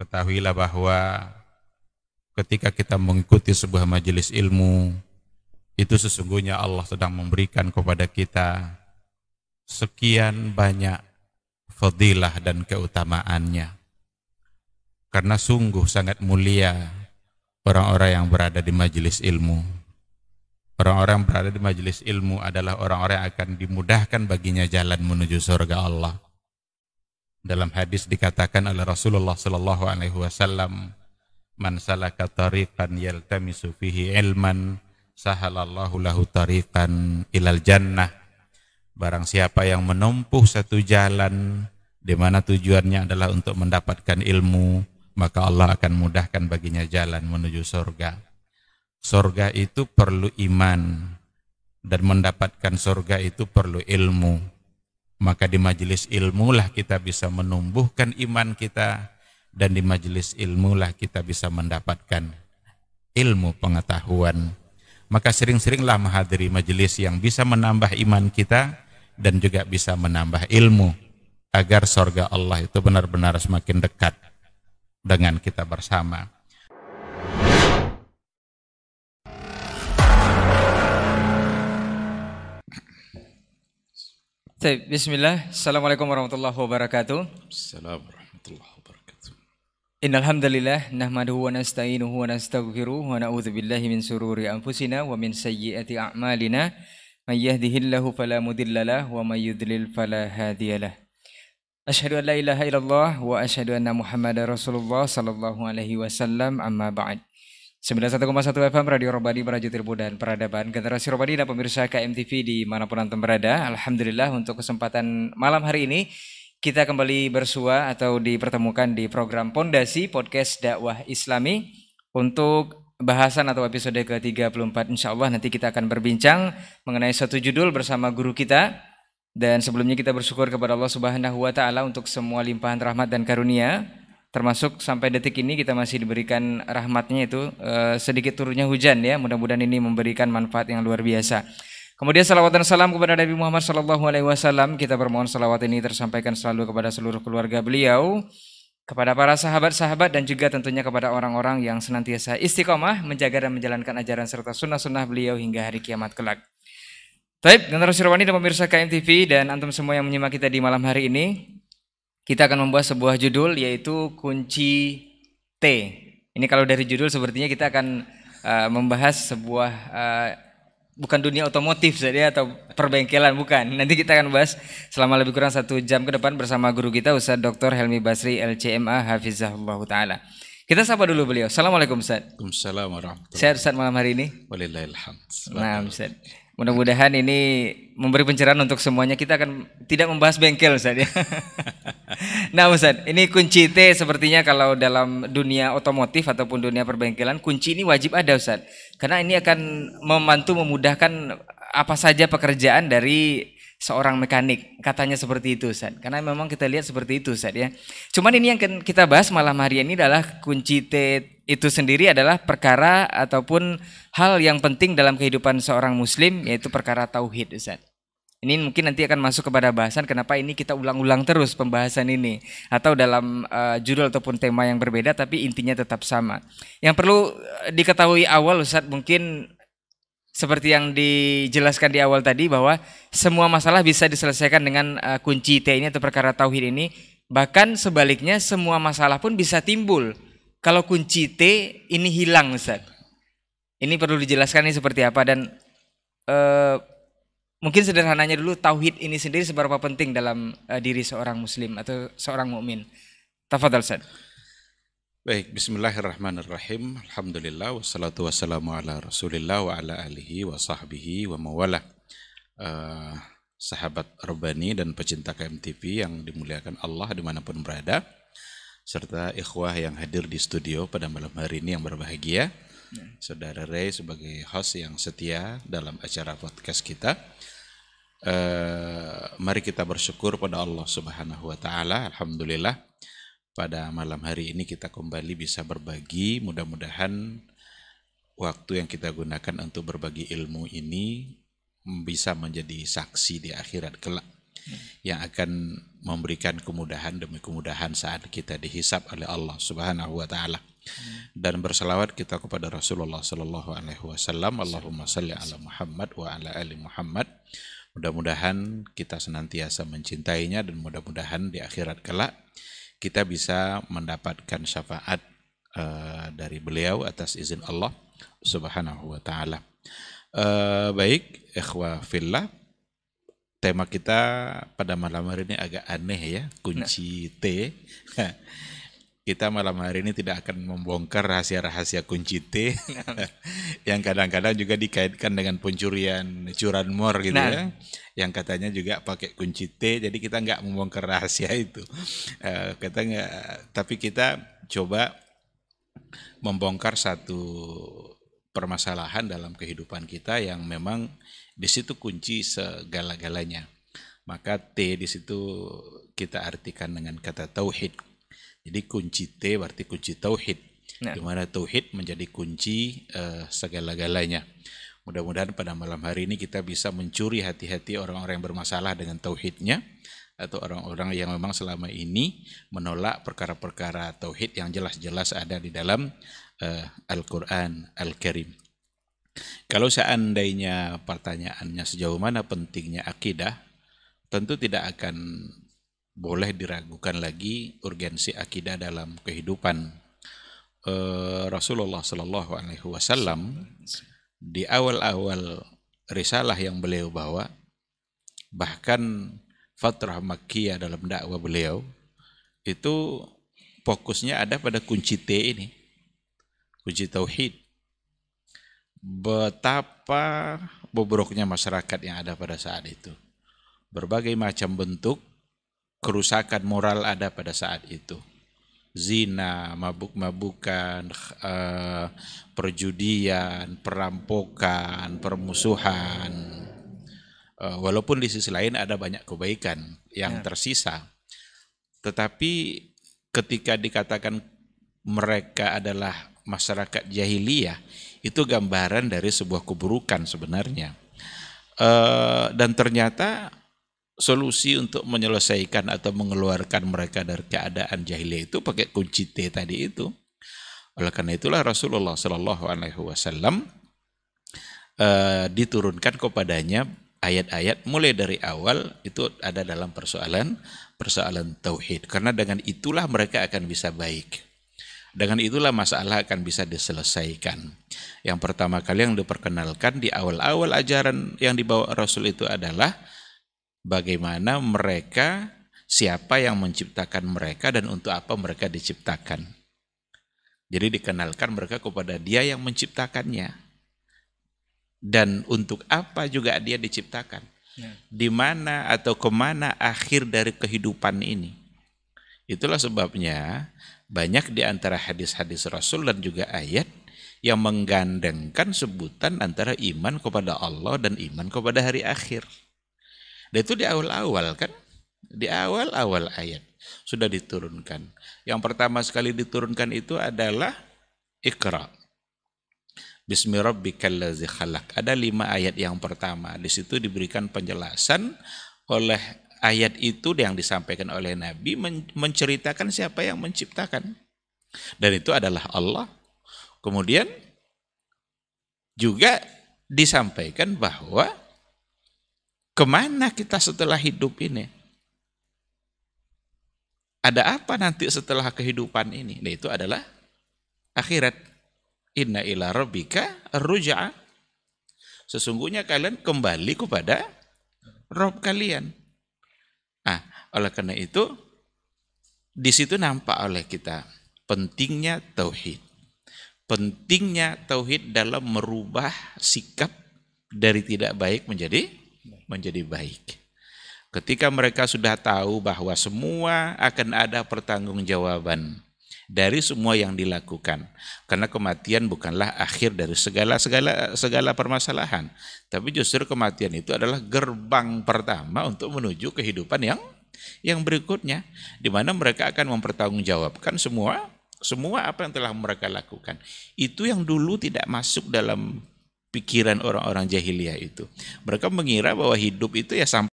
Ketahuilah bahwa ketika kita mengikuti sebuah majelis ilmu, itu sesungguhnya Allah sedang memberikan kepada kita sekian banyak fadilah dan keutamaannya. Karena sungguh sangat mulia orang-orang yang berada di majelis ilmu. Orang-orang yang berada di majelis ilmu adalah orang-orang yang akan dimudahkan baginya jalan menuju surga Allah dalam hadis dikatakan oleh Rasulullah sallallahu alaihi wasallam, "Man salaka tariqan yaltamisu fihi ilman, sahalallahu lahu tariqan ilal jannah." Barang siapa yang menempuh satu jalan di mana tujuannya adalah untuk mendapatkan ilmu, maka Allah akan mudahkan baginya jalan menuju surga. Surga itu perlu iman dan mendapatkan surga itu perlu ilmu maka di majelis ilmu lah kita bisa menumbuhkan iman kita dan di majelis ilmu lah kita bisa mendapatkan ilmu pengetahuan. Maka sering-seringlah menghadiri majelis yang bisa menambah iman kita dan juga bisa menambah ilmu agar sorga Allah itu benar-benar semakin dekat dengan kita bersama. Baik, bismillah. Assalamualaikum warahmatullahi wabarakatuh. Assalamualaikum warahmatullahi wabarakatuh. Innal hamdalillah nahmaduhu wa nasta'inuhu wa nastaghfiruh wa na'udzu billahi min sururi anfusina wa min sayyiati a'malina. May yahdihillahu fala mudhillalah wa may yudlil fala hadiyalah. Asyhadu an la ilaha illallah wa asyhadu anna Muhammadar Rasulullah sallallahu alaihi wasallam amma ba'd. 91,1 FM Radio Robani Meraju Ilmu dan Peradaban Generasi Robani dan pemirsa KMTV di manapun Antum berada Alhamdulillah untuk kesempatan malam hari ini Kita kembali bersua atau dipertemukan di program Pondasi Podcast Dakwah Islami Untuk bahasan atau episode ke-34 Insya Allah nanti kita akan berbincang mengenai satu judul bersama guru kita Dan sebelumnya kita bersyukur kepada Allah Subhanahu Wa Taala untuk semua limpahan rahmat dan karunia termasuk sampai detik ini kita masih diberikan rahmatnya itu eh, sedikit turunnya hujan ya mudah-mudahan ini memberikan manfaat yang luar biasa kemudian salawat dan salam kepada Nabi Muhammad Shallallahu Alaihi Wasallam kita bermohon salawat ini tersampaikan selalu kepada seluruh keluarga beliau kepada para sahabat-sahabat dan juga tentunya kepada orang-orang yang senantiasa istiqomah menjaga dan menjalankan ajaran serta sunnah-sunnah beliau hingga hari kiamat kelak. Taib, Generasi Sirwani dan pemirsa KMTV dan antum semua yang menyimak kita di malam hari ini, kita akan membuat sebuah judul yaitu kunci T. Ini kalau dari judul sepertinya kita akan uh, membahas sebuah uh, bukan dunia otomotif saja atau perbengkelan bukan. Nanti kita akan bahas selama lebih kurang satu jam ke depan bersama guru kita Ustaz Dr. Helmi Basri LCMA Hafizahullah Ta'ala. Kita sapa dulu beliau. Assalamualaikum Ustaz. Waalaikumsalam warahmatullahi wabarakatuh. Sehat Ustaz malam hari ini? Walillahilhamd. Nah Ustaz. Mudah-mudahan ini memberi pencerahan untuk semuanya. Kita akan tidak membahas bengkel Ustaz ya. nah Ustaz, ini kunci T sepertinya kalau dalam dunia otomotif ataupun dunia perbengkelan, kunci ini wajib ada Ustaz. Karena ini akan membantu memudahkan apa saja pekerjaan dari seorang mekanik. Katanya seperti itu Ustaz. Karena memang kita lihat seperti itu Ustaz ya. Cuman ini yang kita bahas malam hari ini adalah kunci T itu sendiri adalah perkara ataupun hal yang penting dalam kehidupan seorang muslim yaitu perkara tauhid Ustaz. Ini mungkin nanti akan masuk kepada bahasan kenapa ini kita ulang-ulang terus pembahasan ini atau dalam uh, judul ataupun tema yang berbeda tapi intinya tetap sama. Yang perlu eh, diketahui awal Ustaz mungkin seperti yang dijelaskan di awal tadi bahwa semua masalah bisa diselesaikan dengan uh, kunci T ini atau perkara tauhid ini bahkan sebaliknya semua masalah pun bisa timbul kalau kunci T ini hilang Ustaz. Ini perlu dijelaskan ini seperti apa dan uh, mungkin sederhananya dulu tauhid ini sendiri seberapa penting dalam uh, diri seorang muslim atau seorang mukmin. Tafadhal Ustaz. Baik, bismillahirrahmanirrahim. Alhamdulillah wassalatu wassalamu ala Rasulillah wa ala alihi wa sahbihi wa mawala. Uh, eh, sahabat Rabbani dan pecinta KMTV yang dimuliakan Allah dimanapun berada serta ikhwah yang hadir di studio pada malam hari ini yang berbahagia. Ya. Saudara Ray sebagai host yang setia dalam acara podcast kita. Uh, mari kita bersyukur pada Allah Subhanahu wa taala. Alhamdulillah pada malam hari ini kita kembali bisa berbagi. Mudah-mudahan waktu yang kita gunakan untuk berbagi ilmu ini bisa menjadi saksi di akhirat kelak yang akan memberikan kemudahan demi kemudahan saat kita dihisap oleh Allah Subhanahu wa taala. Dan berselawat kita kepada Rasulullah sallallahu alaihi wasallam. Allahumma salli ala Muhammad wa ala ali Muhammad. Mudah-mudahan kita senantiasa mencintainya dan mudah-mudahan di akhirat kelak kita bisa mendapatkan syafaat uh, dari beliau atas izin Allah Subhanahu wa taala. Uh, baik, ikhwah fillah tema kita pada malam hari ini agak aneh ya, kunci nah. T. kita malam hari ini tidak akan membongkar rahasia-rahasia kunci T yang kadang-kadang juga dikaitkan dengan pencurian curanmor gitu nah. ya, yang katanya juga pakai kunci T. Jadi kita nggak membongkar rahasia itu. Uh, kita nggak, tapi kita coba membongkar satu permasalahan dalam kehidupan kita yang memang di situ kunci segala-galanya. Maka T di situ kita artikan dengan kata tauhid. Jadi kunci T berarti kunci tauhid. Nah. Di mana tauhid menjadi kunci uh, segala-galanya. Mudah-mudahan pada malam hari ini kita bisa mencuri hati-hati orang-orang yang bermasalah dengan tauhidnya atau orang-orang yang memang selama ini menolak perkara-perkara tauhid yang jelas-jelas ada di dalam uh, Al-Qur'an Al-Karim. Kalau seandainya pertanyaannya sejauh mana pentingnya akidah, tentu tidak akan boleh diragukan lagi urgensi akidah dalam kehidupan. Eh, Rasulullah Shallallahu Alaihi Wasallam di awal-awal risalah yang beliau bawa, bahkan fatrah makkiyah dalam dakwah beliau itu fokusnya ada pada kunci T ini, kunci tauhid betapa bobroknya masyarakat yang ada pada saat itu. Berbagai macam bentuk kerusakan moral ada pada saat itu. Zina, mabuk-mabukan, eh, perjudian, perampokan, permusuhan. Eh, walaupun di sisi lain ada banyak kebaikan yang ya. tersisa. Tetapi ketika dikatakan mereka adalah masyarakat jahiliyah, itu gambaran dari sebuah keburukan sebenarnya. E, dan ternyata solusi untuk menyelesaikan atau mengeluarkan mereka dari keadaan jahiliyah itu pakai kunci T tadi itu. Oleh karena itulah Rasulullah Shallallahu Alaihi Wasallam e, diturunkan kepadanya ayat-ayat mulai dari awal itu ada dalam persoalan persoalan tauhid karena dengan itulah mereka akan bisa baik. Dengan itulah masalah akan bisa diselesaikan. Yang pertama kali yang diperkenalkan di awal-awal ajaran yang dibawa Rasul itu adalah bagaimana mereka, siapa yang menciptakan mereka dan untuk apa mereka diciptakan. Jadi dikenalkan mereka kepada dia yang menciptakannya. Dan untuk apa juga dia diciptakan. Ya. Di mana atau kemana akhir dari kehidupan ini. Itulah sebabnya banyak di antara hadis-hadis Rasul dan juga ayat yang menggandengkan sebutan antara iman kepada Allah dan iman kepada hari akhir. Dan itu di awal-awal kan? Di awal-awal ayat sudah diturunkan. Yang pertama sekali diturunkan itu adalah Iqra. Bismi Ada lima ayat yang pertama. Di situ diberikan penjelasan oleh ayat itu yang disampaikan oleh Nabi menceritakan siapa yang menciptakan. Dan itu adalah Allah. Kemudian juga disampaikan bahwa kemana kita setelah hidup ini. Ada apa nanti setelah kehidupan ini? Nah itu adalah akhirat. Inna ila rabbika ruja'a. Sesungguhnya kalian kembali kepada Rob kalian. Oleh karena itu, di situ nampak oleh kita pentingnya tauhid. Pentingnya tauhid dalam merubah sikap dari tidak baik menjadi menjadi baik. Ketika mereka sudah tahu bahwa semua akan ada pertanggungjawaban dari semua yang dilakukan. Karena kematian bukanlah akhir dari segala segala segala permasalahan, tapi justru kematian itu adalah gerbang pertama untuk menuju kehidupan yang yang berikutnya di mana mereka akan mempertanggungjawabkan semua semua apa yang telah mereka lakukan. Itu yang dulu tidak masuk dalam pikiran orang-orang jahiliyah itu. Mereka mengira bahwa hidup itu ya sampai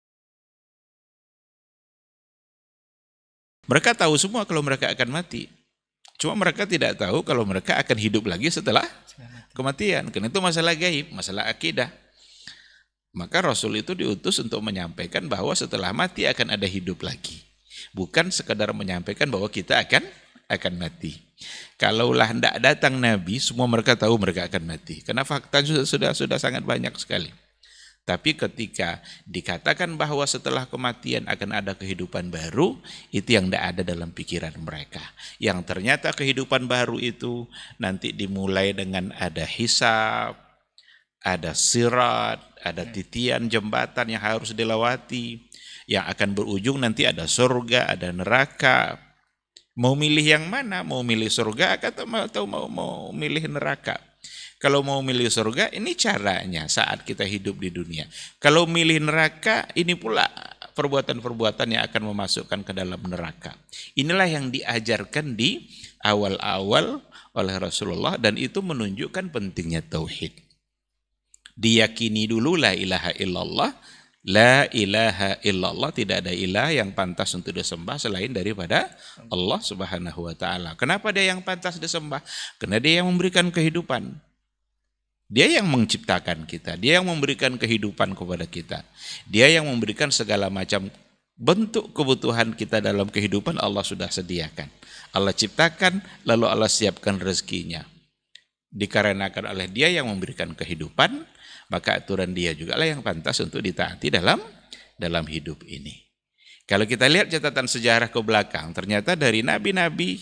Mereka tahu semua kalau mereka akan mati. Cuma mereka tidak tahu kalau mereka akan hidup lagi setelah kematian. Karena itu masalah gaib, masalah akidah. Maka Rasul itu diutus untuk menyampaikan bahwa setelah mati akan ada hidup lagi. Bukan sekadar menyampaikan bahwa kita akan akan mati. Kalaulah hendak datang Nabi, semua mereka tahu mereka akan mati. Karena fakta sudah sudah, sudah sangat banyak sekali. Tapi ketika dikatakan bahwa setelah kematian akan ada kehidupan baru, itu yang tidak ada dalam pikiran mereka. Yang ternyata kehidupan baru itu nanti dimulai dengan ada hisab, ada sirat, ada ya. titian jembatan yang harus dilewati yang akan berujung nanti ada surga, ada neraka. Mau milih yang mana? Mau milih surga atau mau atau mau, mau milih neraka? Kalau mau milih surga, ini caranya saat kita hidup di dunia. Kalau milih neraka, ini pula perbuatan-perbuatan yang akan memasukkan ke dalam neraka. Inilah yang diajarkan di awal-awal oleh Rasulullah dan itu menunjukkan pentingnya tauhid diyakini dulu la ilaha illallah La ilaha illallah tidak ada ilah yang pantas untuk disembah selain daripada Allah Subhanahu wa taala. Kenapa dia yang pantas disembah? Karena dia yang memberikan kehidupan. Dia yang menciptakan kita, dia yang memberikan kehidupan kepada kita. Dia yang memberikan segala macam bentuk kebutuhan kita dalam kehidupan Allah sudah sediakan. Allah ciptakan lalu Allah siapkan rezekinya. Dikarenakan oleh dia yang memberikan kehidupan, maka aturan dia juga lah yang pantas untuk ditaati dalam dalam hidup ini. Kalau kita lihat catatan sejarah ke belakang, ternyata dari nabi-nabi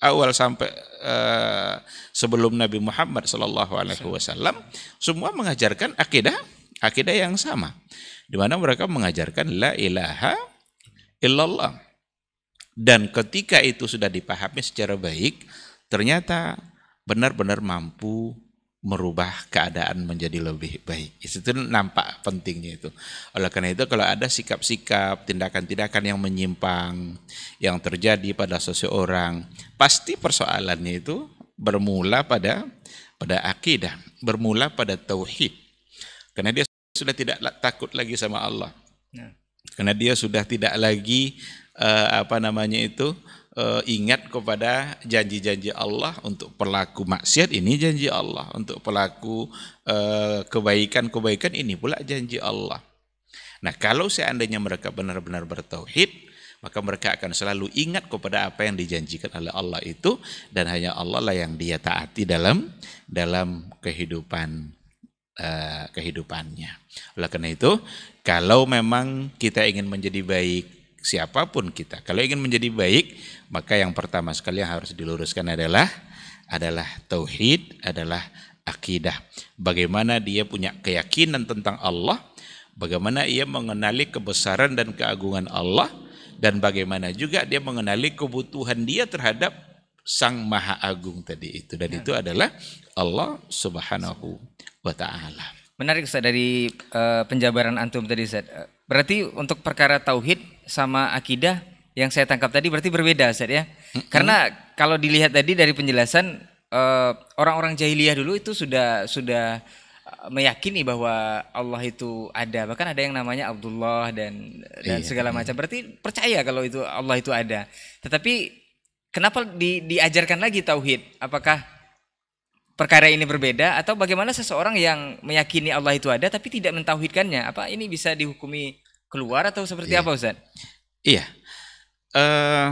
awal sampai uh, sebelum Nabi Muhammad Shallallahu Alaihi Wasallam semua mengajarkan akidah akidah yang sama, di mana mereka mengajarkan la ilaha illallah. Dan ketika itu sudah dipahami secara baik, ternyata benar-benar mampu merubah keadaan menjadi lebih baik. Itu nampak pentingnya itu. Oleh karena itu kalau ada sikap-sikap, tindakan-tindakan yang menyimpang yang terjadi pada seseorang, pasti persoalannya itu bermula pada pada akidah, bermula pada tauhid. Karena dia sudah tidak takut lagi sama Allah. Ya. Karena dia sudah tidak lagi uh, apa namanya itu uh, ingat kepada janji-janji Allah untuk pelaku maksiat ini janji Allah untuk pelaku eh, kebaikan-kebaikan uh, ini pula janji Allah. Nah, kalau seandainya mereka benar-benar bertauhid, maka mereka akan selalu ingat kepada apa yang dijanjikan oleh Allah itu dan hanya Allah lah yang dia taati dalam dalam kehidupan uh, kehidupannya. Oleh karena itu, kalau memang kita ingin menjadi baik, siapapun kita. Kalau ingin menjadi baik, maka yang pertama sekali yang harus diluruskan adalah adalah tauhid, adalah akidah. Bagaimana dia punya keyakinan tentang Allah, bagaimana ia mengenali kebesaran dan keagungan Allah dan bagaimana juga dia mengenali kebutuhan dia terhadap Sang Maha Agung tadi itu dan ya. itu adalah Allah Subhanahu wa taala. Menarik Ustaz dari uh, penjabaran antum tadi Ustaz. Berarti untuk perkara tauhid sama akidah yang saya tangkap tadi berarti berbeda Ustaz ya. hmm Karena kalau dilihat tadi dari penjelasan orang eh, orang-orang jahiliyah dulu itu sudah sudah eh, meyakini bahwa Allah itu ada. Bahkan ada yang namanya Abdullah dan dan iya, segala macam. Berarti percaya kalau itu Allah itu ada. Tetapi kenapa di, diajarkan lagi tauhid? Apakah perkara ini berbeda atau bagaimana seseorang yang meyakini Allah itu ada tapi tidak mentauhidkannya apa ini bisa dihukumi keluar atau seperti iya. apa Ustaz? Iya. Uh,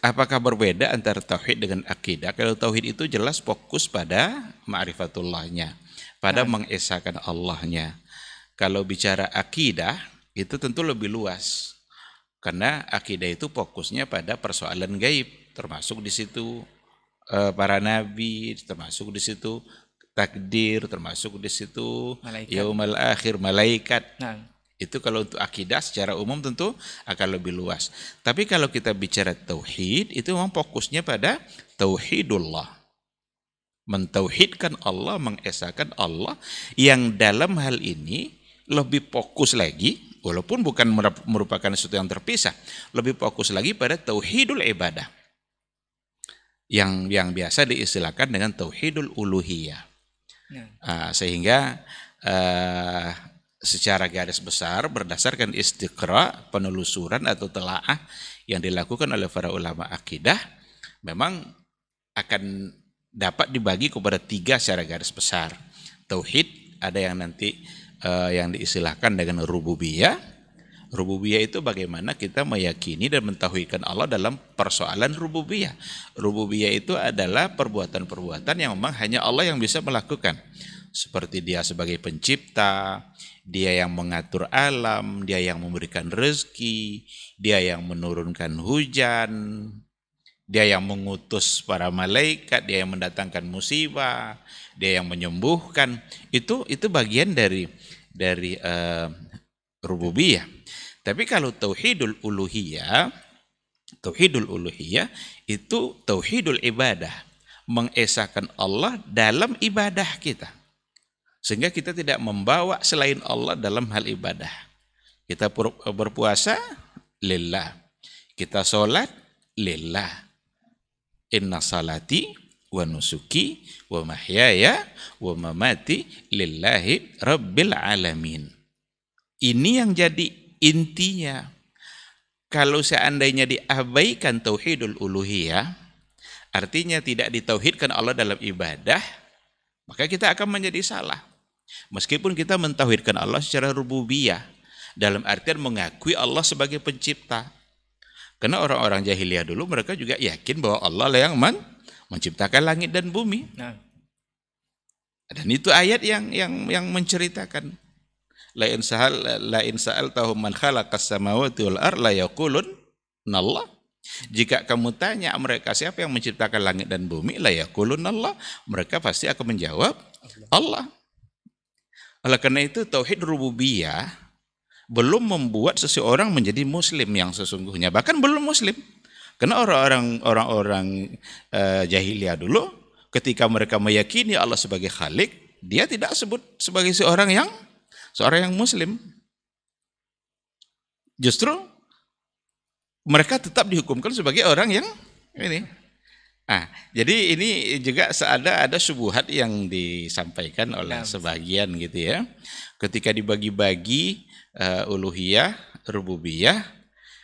apakah berbeda antara tauhid dengan akidah? Kalau tauhid itu jelas fokus pada ma'rifatullahnya, pada nah. mengesahkan Allahnya. Kalau bicara akidah itu tentu lebih luas. Karena akidah itu fokusnya pada persoalan gaib termasuk di situ Eh, para nabi termasuk di situ takdir termasuk di situ malaikat. yaumal akhir malaikat. Nah. Itu kalau untuk akidah secara umum tentu akan lebih luas. Tapi kalau kita bicara tauhid itu memang fokusnya pada tauhidullah. Mentauhidkan Allah, mengesahkan Allah yang dalam hal ini lebih fokus lagi walaupun bukan merupakan sesuatu yang terpisah, lebih fokus lagi pada tauhidul ibadah yang yang biasa diistilahkan dengan tauhidul uluhiyah. Ya. Uh, sehingga uh, secara garis besar berdasarkan istiqra penelusuran atau telaah yang dilakukan oleh para ulama akidah memang akan dapat dibagi kepada tiga secara garis besar. Tauhid ada yang nanti uh, yang diistilahkan dengan rububiyah, Rububiyah itu bagaimana kita meyakini dan mentauhidkan Allah dalam persoalan rububiyah. Rububiyah itu adalah perbuatan-perbuatan yang memang hanya Allah yang bisa melakukan. Seperti dia sebagai pencipta, dia yang mengatur alam, dia yang memberikan rezeki, dia yang menurunkan hujan, dia yang mengutus para malaikat, dia yang mendatangkan musibah, dia yang menyembuhkan. Itu itu bagian dari dari uh, rububiyah. Tapi kalau tauhidul uluhiyah, tauhidul uluhiyah itu tauhidul ibadah, mengesahkan Allah dalam ibadah kita. Sehingga kita tidak membawa selain Allah dalam hal ibadah. Kita berpuasa lillah. Kita sholat lillah. Inna salati wa nusuki wa mahyaya wa mamati lillahi rabbil alamin. Ini yang jadi intinya kalau seandainya diabaikan tauhidul uluhiyah artinya tidak ditauhidkan Allah dalam ibadah maka kita akan menjadi salah meskipun kita mentauhidkan Allah secara rububiyah dalam artian mengakui Allah sebagai pencipta karena orang-orang jahiliyah dulu mereka juga yakin bahwa Allah lah yang men menciptakan langit dan bumi nah. dan itu ayat yang yang yang menceritakan la in sahal la in man khalaqas samawati wal ar la yaqulun nallah Jika kamu tanya mereka siapa yang menciptakan langit dan bumi la yaqulun Allah, mereka pasti akan menjawab Allah. Oleh karena itu tauhid rububiyah belum membuat seseorang menjadi muslim yang sesungguhnya, bahkan belum muslim. Karena orang-orang orang-orang uh, jahiliyah dulu ketika mereka meyakini Allah sebagai khalik, dia tidak sebut sebagai seorang yang seorang yang muslim justru mereka tetap dihukumkan sebagai orang yang ini. Nah, jadi ini juga seada ada subuhat yang disampaikan oleh nah. sebagian gitu ya. Ketika dibagi-bagi uh, uluhiyah, rububiyah,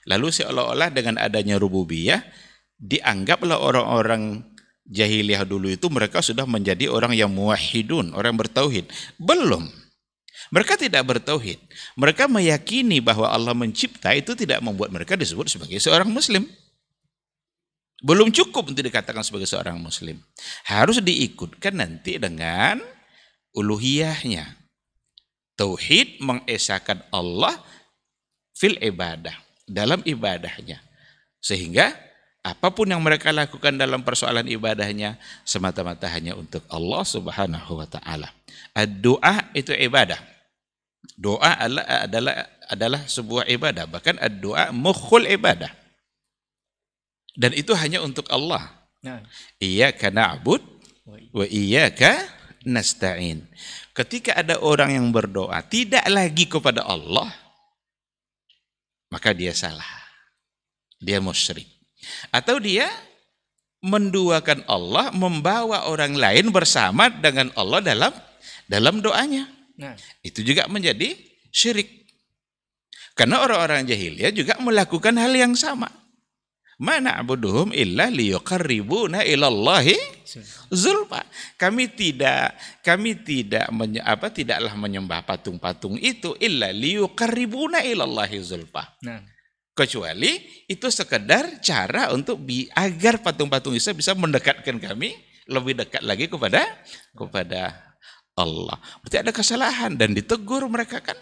lalu seolah-olah dengan adanya rububiyah dianggaplah orang-orang jahiliyah dulu itu mereka sudah menjadi orang yang muwahhidun, orang yang bertauhid. Belum. Mereka tidak bertauhid. Mereka meyakini bahwa Allah mencipta itu tidak membuat mereka disebut sebagai seorang muslim. Belum cukup untuk dikatakan sebagai seorang muslim. Harus diikutkan nanti dengan uluhiyahnya. Tauhid mengesahkan Allah fil ibadah, dalam ibadahnya. Sehingga apapun yang mereka lakukan dalam persoalan ibadahnya semata-mata hanya untuk Allah Subhanahu wa taala. Doa itu ibadah. Doa adalah adalah, adalah sebuah ibadah, bahkan doa mukhul ibadah. Dan itu hanya untuk Allah. Nah. Iyyaka na'bud wa iyyaka nasta'in. Ketika ada orang yang berdoa tidak lagi kepada Allah, maka dia salah. Dia musyrik. Atau dia menduakan Allah, membawa orang lain bersama dengan Allah dalam dalam doanya. Nah. Itu juga menjadi syirik. Karena orang-orang jahiliyah juga melakukan hal yang sama. Mana dhum illa liyukarribuna ilallahi zulfa. Kami tidak kami tidak menye, apa tidaklah menyembah patung-patung itu illa liyukarribuna ilallahi zulfa. Nah Kecuali itu sekedar cara untuk bi agar patung-patung Isa bisa mendekatkan kami lebih dekat lagi kepada kepada Allah. Berarti ada kesalahan dan ditegur mereka kan.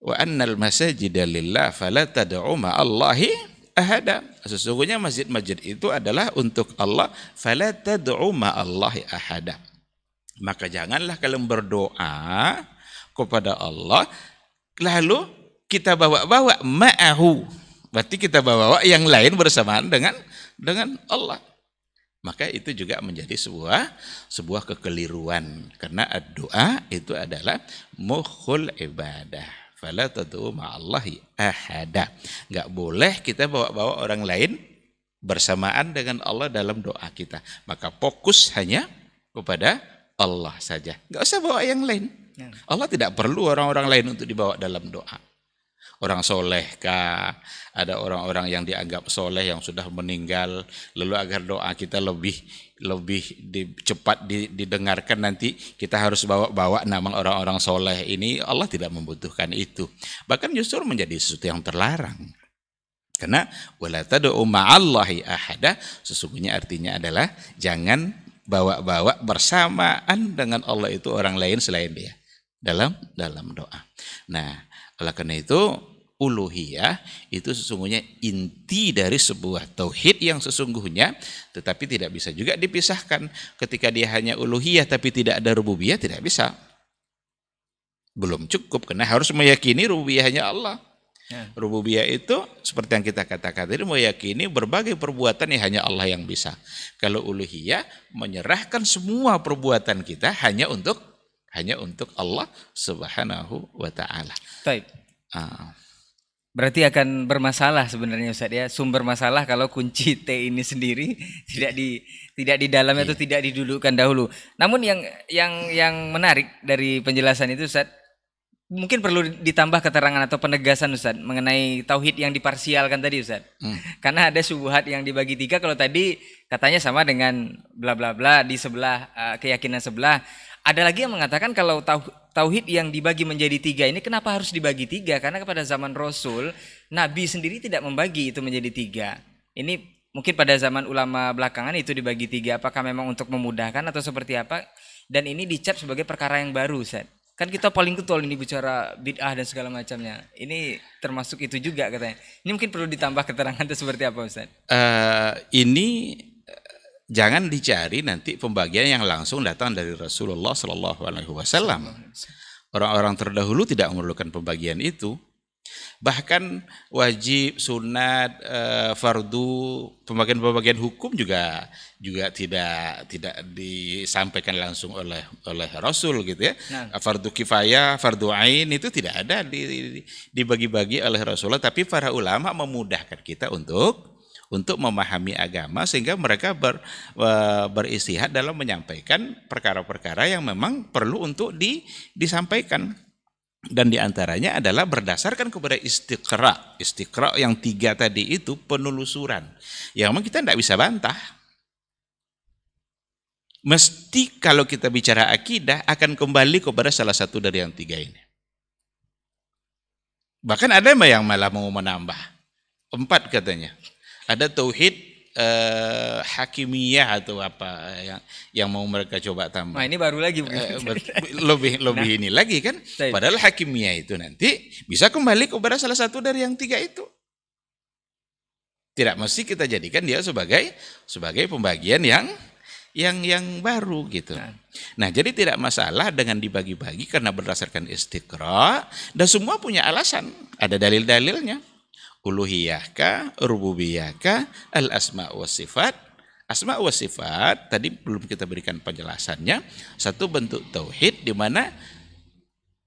Wa annal masajidalillah lillah fala tad'u ma'allahi ahada. Sesungguhnya masjid-masjid itu adalah untuk Allah. Fala tad'u ma'allahi ahada. Maka janganlah kalian berdoa kepada Allah lalu kita bawa-bawa ma'ahu. Berarti kita bawa-bawa yang lain bersamaan dengan dengan Allah. Maka itu juga menjadi sebuah sebuah kekeliruan karena doa itu adalah mukhul ibadah. Fala tad'u ma'allahi ahada. Enggak boleh kita bawa-bawa orang lain bersamaan dengan Allah dalam doa kita. Maka fokus hanya kepada Allah saja. Enggak usah bawa yang lain. Ya. Allah tidak perlu orang-orang lain untuk dibawa dalam doa orang soleh kah, ada orang-orang yang dianggap soleh yang sudah meninggal, lalu agar doa kita lebih lebih di, cepat didengarkan nanti kita harus bawa-bawa nama orang-orang soleh ini Allah tidak membutuhkan itu bahkan justru menjadi sesuatu yang terlarang karena wala tad'u ma'allahi ahada sesungguhnya artinya adalah jangan bawa-bawa bersamaan dengan Allah itu orang lain selain dia dalam dalam doa. Nah, oleh karena itu uluhiyah itu sesungguhnya inti dari sebuah tauhid yang sesungguhnya tetapi tidak bisa juga dipisahkan ketika dia hanya uluhiyah tapi tidak ada rububiyah tidak bisa belum cukup karena harus meyakini rububiyahnya Allah ya. rububiyah itu seperti yang kita katakan tadi meyakini berbagai perbuatan yang hanya Allah yang bisa kalau uluhiyah menyerahkan semua perbuatan kita hanya untuk hanya untuk Allah Subhanahu wa taala. Baik. Uh. Berarti akan bermasalah sebenarnya Ustaz ya. Sumber masalah kalau kunci T ini sendiri tidak di tidak di dalamnya itu tidak didudukkan dahulu. Namun yang yang yang menarik dari penjelasan itu Ustaz mungkin perlu ditambah keterangan atau penegasan Ustaz mengenai tauhid yang diparsialkan tadi Ustaz. Hmm. Karena ada subuhat yang dibagi tiga kalau tadi katanya sama dengan bla bla bla di sebelah eh, keyakinan sebelah ada lagi yang mengatakan kalau tauhid yang dibagi menjadi tiga ini kenapa harus dibagi tiga? Karena kepada zaman Rasul, Nabi sendiri tidak membagi itu menjadi tiga. Ini mungkin pada zaman ulama belakangan itu dibagi tiga. Apakah memang untuk memudahkan atau seperti apa? Dan ini dicap sebagai perkara yang baru, Ustaz. Kan kita paling ketol ini bicara bid'ah dan segala macamnya. Ini termasuk itu juga katanya. Ini mungkin perlu ditambah keterangan itu seperti apa, Ustaz? Uh, ini Jangan dicari nanti pembagian yang langsung datang dari Rasulullah Shallallahu Alaihi Wasallam. Orang-orang terdahulu tidak memerlukan pembagian itu. Bahkan wajib, sunat, e, fardu, pembagian-pembagian hukum juga juga tidak tidak disampaikan langsung oleh oleh Rasul gitu ya. Nah. Fardu kifayah, fardu ain itu tidak ada di, dibagi-bagi oleh Rasulullah, tapi para ulama memudahkan kita untuk untuk memahami agama sehingga mereka ber, e, beristihad dalam menyampaikan perkara-perkara yang memang perlu untuk di, disampaikan dan diantaranya adalah berdasarkan kepada istiqra istiqra yang tiga tadi itu penelusuran yang memang kita tidak bisa bantah mesti kalau kita bicara akidah akan kembali kepada salah satu dari yang tiga ini bahkan ada yang malah mau menambah empat katanya ada tauhid eh, hakimiyah atau apa yang yang mau mereka coba tambah. Nah, ini baru lagi eh, lebih lebih nah, ini lagi kan. Padahal hakimiyah itu nanti bisa kembali kepada salah satu dari yang tiga itu. Tidak mesti kita jadikan dia sebagai sebagai pembagian yang yang yang baru gitu. Nah, nah jadi tidak masalah dengan dibagi-bagi karena berdasarkan istiqra dan semua punya alasan, ada dalil-dalilnya uluhiyahkah, rububiyahkah, al asma wa sifat. Asma wa sifat tadi belum kita berikan penjelasannya, satu bentuk tauhid di mana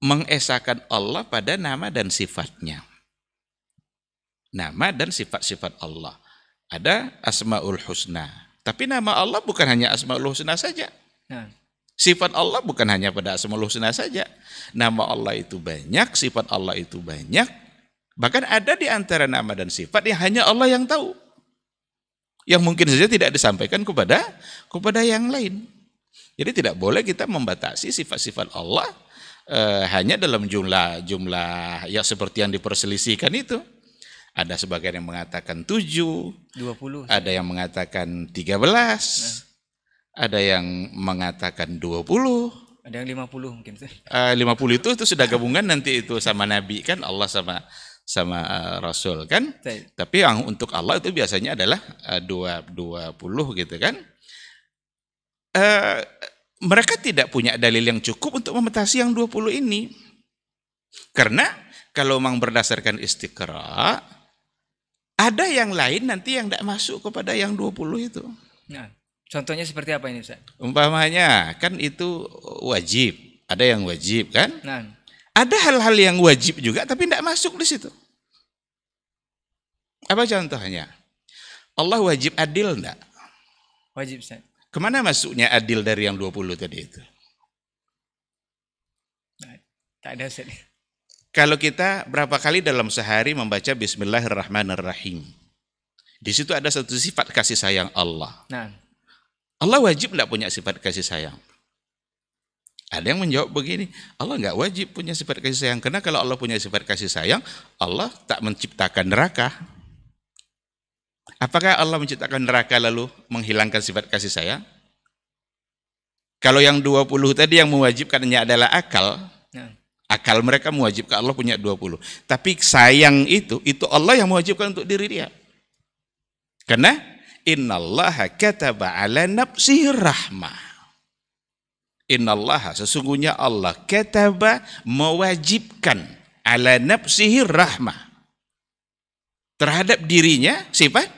mengesahkan Allah pada nama dan sifatnya. Nama dan sifat-sifat Allah. Ada Asmaul Husna. Tapi nama Allah bukan hanya Asmaul Husna saja. Nah. Sifat Allah bukan hanya pada Asmaul Husna saja. Nama Allah itu banyak, sifat Allah itu banyak, Bahkan ada di antara nama dan sifat yang hanya Allah yang tahu. Yang mungkin saja tidak disampaikan kepada kepada yang lain. Jadi tidak boleh kita membatasi sifat-sifat Allah eh, hanya dalam jumlah jumlah ya seperti yang diperselisihkan itu. Ada sebagian yang mengatakan 7, 20. Ada yang mengatakan 13. Nah. Ada yang mengatakan dua puluh, Ada yang lima puluh mungkin. Eh, lima 50 itu itu sudah gabungan nanti itu sama Nabi kan Allah sama sama eh, Rasul kan. Baik. Tapi yang untuk Allah itu biasanya adalah eh, dua dua puluh gitu kan. Uh, mereka tidak punya dalil yang cukup untuk memetasi yang dua puluh ini. Karena kalau memang berdasarkan istiqra, ada yang lain nanti yang tidak masuk kepada yang 20 itu. Nah, contohnya seperti apa ini Ustaz? Umpamanya kan itu wajib, ada yang wajib kan? Nah. Ada hal-hal yang wajib juga tapi tidak masuk di situ. Apa contohnya? Allah wajib adil enggak? Wajib, Ustaz. Kemana masuknya adil dari yang 20 tadi itu? Tak ada, Ustaz. Kalau kita berapa kali dalam sehari membaca Bismillahirrahmanirrahim. Di situ ada satu sifat kasih sayang Allah. Nah. Allah wajib enggak punya sifat kasih sayang? Ada yang menjawab begini, Allah nggak wajib punya sifat kasih sayang karena kalau Allah punya sifat kasih sayang, Allah tak menciptakan neraka. Apakah Allah menciptakan neraka lalu menghilangkan sifat kasih sayang? Kalau yang 20 tadi yang mewajibkannya adalah akal, ya. akal mereka mewajibkan Allah punya 20. Tapi sayang itu, itu Allah yang mewajibkan untuk diri dia. Karena innallaha kataba ala nafsi rahmah. Innallaha sesungguhnya Allah kataba mewajibkan ala nafsihi rahmah terhadap dirinya sifat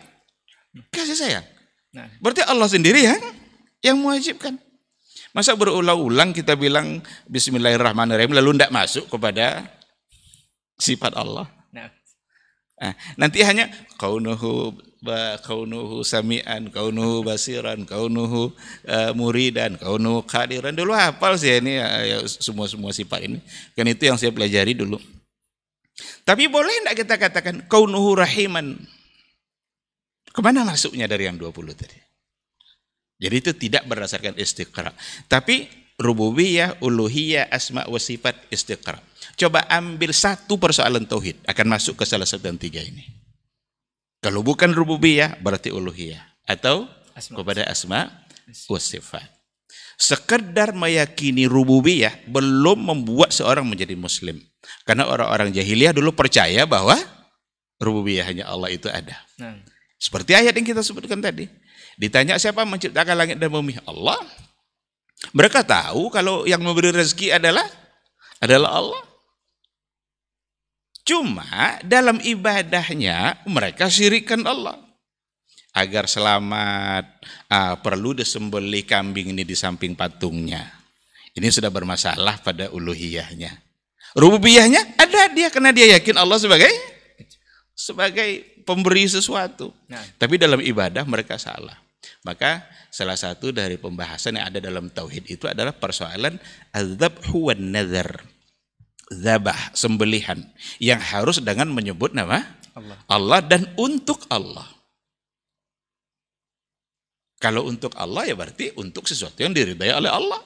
kasih sayang. Nah. Berarti Allah sendiri yang yang mewajibkan. Masa berulang-ulang kita bilang bismillahirrahmanirrahim lalu tidak masuk kepada sifat Allah. Nah, nah nanti hanya kaunuhu kaunuhu samian kaunuhu basiran kaunuhu uh, muridan kaunuhu kadiran dulu hafal sih ini ya, semua ya, semua sifat ini kan itu yang saya pelajari dulu tapi boleh tidak kita katakan kaunuhu rahiman kemana masuknya dari yang 20 tadi jadi itu tidak berdasarkan istiqra tapi rububiyah uluhiyah asma wa sifat istiqra coba ambil satu persoalan tauhid akan masuk ke salah satu dan tiga ini kalau bukan rububiyah berarti uluhiyah atau asma. kepada asma wa sifat. Sekedar meyakini rububiyah belum membuat seorang menjadi muslim. Karena orang-orang jahiliyah dulu percaya bahwa rububiyah hanya Allah itu ada. Nah. Seperti ayat yang kita sebutkan tadi. Ditanya siapa menciptakan langit dan bumi? Allah. Mereka tahu kalau yang memberi rezeki adalah adalah Allah. Cuma dalam ibadahnya mereka sirikan Allah. Agar selamat uh, perlu disembeli kambing ini di samping patungnya. Ini sudah bermasalah pada uluhiyahnya. Rububiyahnya ada dia karena dia yakin Allah sebagai sebagai pemberi sesuatu. Nah. Tapi dalam ibadah mereka salah. Maka salah satu dari pembahasan yang ada dalam tauhid itu adalah persoalan azab huwan nazar zabah sembelihan yang harus dengan menyebut nama Allah, Allah dan untuk Allah. Kalau untuk Allah ya berarti untuk sesuatu yang diridai oleh Allah.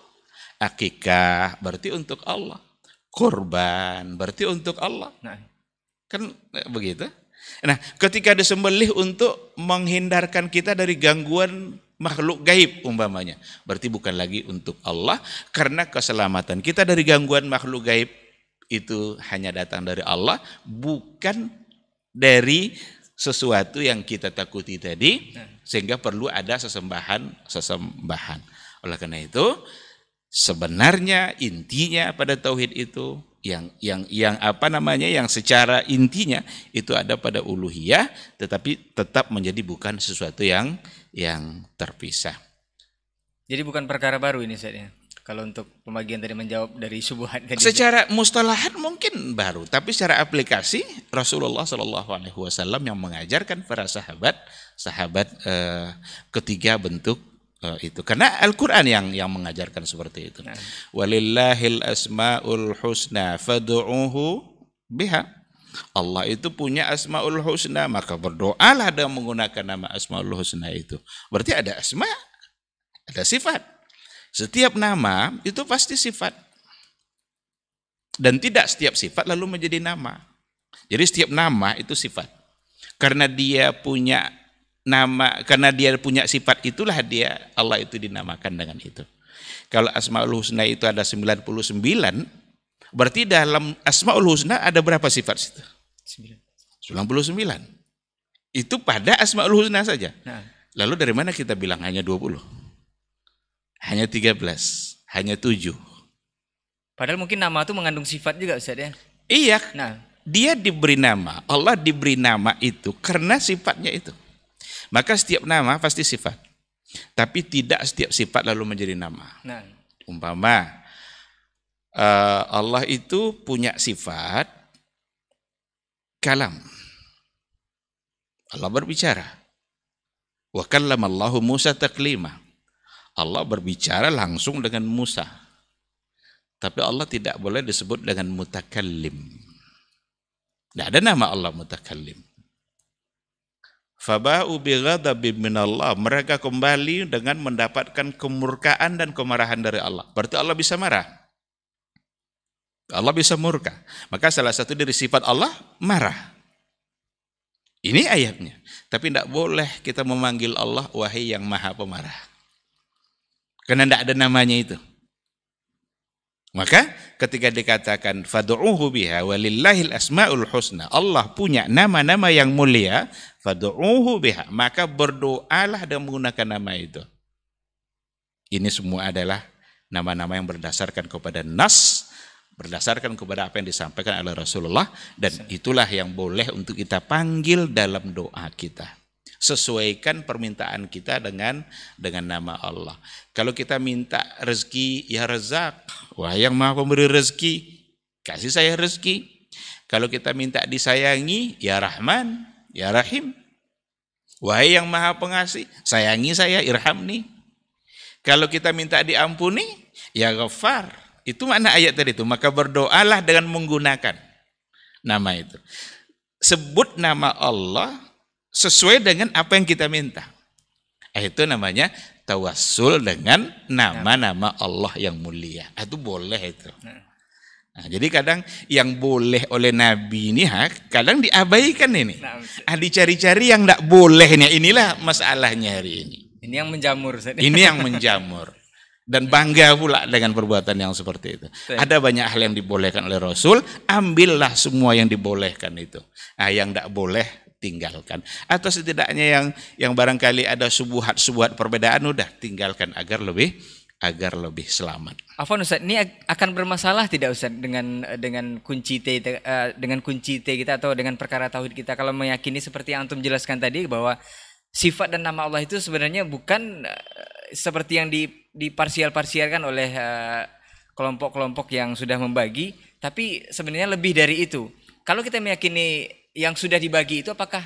Akikah berarti untuk Allah. Korban berarti untuk Allah. Nah. Kan eh, begitu. Nah, ketika disembelih untuk menghindarkan kita dari gangguan makhluk gaib umpamanya, berarti bukan lagi untuk Allah karena keselamatan kita dari gangguan makhluk gaib itu hanya datang dari Allah, bukan dari sesuatu yang kita takuti tadi, sehingga perlu ada sesembahan sesembahan. Oleh karena itu, sebenarnya intinya pada tauhid itu yang yang yang apa namanya yang secara intinya itu ada pada uluhiyah tetapi tetap menjadi bukan sesuatu yang yang terpisah. Jadi bukan perkara baru ini saya kalau untuk pembagian dari menjawab dari subuhan ke secara mustalahan mungkin baru tapi secara aplikasi Rasulullah Shallallahu Alaihi Wasallam yang mengajarkan para sahabat sahabat eh, ketiga bentuk eh, itu karena Al-Qur'an yang yang mengajarkan seperti itu. Nah. Walillahil asmaul husna fad'uhu biha. Allah itu punya asmaul husna, maka berdoalah dengan menggunakan nama asmaul husna itu. Berarti ada asma, ada sifat. Setiap nama itu pasti sifat. Dan tidak setiap sifat lalu menjadi nama. Jadi setiap nama itu sifat. Karena dia punya nama, karena dia punya sifat itulah dia Allah itu dinamakan dengan itu. Kalau Asmaul Husna itu ada 99, berarti dalam Asmaul Husna ada berapa sifat situ? 99. Itu pada Asmaul Husna saja. Nah. Lalu dari mana kita bilang hanya 20? Hanya 13, hanya 7. Padahal mungkin nama itu mengandung sifat juga Ustaz ya. Iya. Nah, dia diberi nama, Allah diberi nama itu karena sifatnya itu. Maka setiap nama pasti sifat. Tapi tidak setiap sifat lalu menjadi nama. Nah. Umpama eh, Allah itu punya sifat kalam. Allah berbicara. Wa kallamallahu Musa taklima. Allah berbicara langsung dengan Musa. Tapi Allah tidak boleh disebut dengan mutakallim. Tidak ada nama Allah mutakallim. Faba'u bighadabim minallah. Mereka kembali dengan mendapatkan kemurkaan dan kemarahan dari Allah. Berarti Allah bisa marah. Allah bisa murka. Maka salah satu dari sifat Allah, marah. Ini ayatnya. Tapi tidak boleh kita memanggil Allah wahai yang maha pemarah. Karena tidak ada namanya itu. Maka ketika dikatakan fadu'uhu biha walillahil asmaul husna. Allah punya nama-nama yang mulia, fadu'uhu biha. Maka berdoalah dan menggunakan nama itu. Ini semua adalah nama-nama yang berdasarkan kepada nas, berdasarkan kepada apa yang disampaikan oleh Rasulullah dan itulah yang boleh untuk kita panggil dalam doa kita sesuaikan permintaan kita dengan dengan nama Allah. Kalau kita minta rezeki, ya rezak. Wah, yang maha pemberi rezeki, kasih saya rezeki. Kalau kita minta disayangi, ya Rahman, ya Rahim. Wahai yang maha pengasih, sayangi saya, irham nih. Kalau kita minta diampuni, ya ghafar. Itu mana ayat tadi itu. Maka berdoalah dengan menggunakan nama itu. Sebut nama Allah sesuai dengan apa yang kita minta. Itu namanya tawasul dengan nama-nama Allah yang mulia. Nah, itu boleh itu. Nah, jadi kadang yang boleh oleh Nabi ini hak, kadang diabaikan ini. Nah, ah, dicari-cari yang tidak bolehnya inilah masalahnya hari ini. Ini yang menjamur. Ini yang menjamur. Dan bangga pula dengan perbuatan yang seperti itu. Ada banyak hal yang dibolehkan oleh Rasul, ambillah semua yang dibolehkan itu. Nah, yang tidak boleh tinggalkan atau setidaknya yang yang barangkali ada subuhat-subuhat perbedaan udah tinggalkan agar lebih agar lebih selamat. Afwan Ustaz, ini akan bermasalah tidak Ustaz dengan dengan kunci T eh, dengan kunci T kita atau dengan perkara tauhid kita kalau meyakini seperti yang antum jelaskan tadi bahwa sifat dan nama Allah itu sebenarnya bukan eh, seperti yang diparsial-parsialkan oleh eh, kelompok-kelompok yang sudah membagi, tapi sebenarnya lebih dari itu. Kalau kita meyakini yang sudah dibagi itu apakah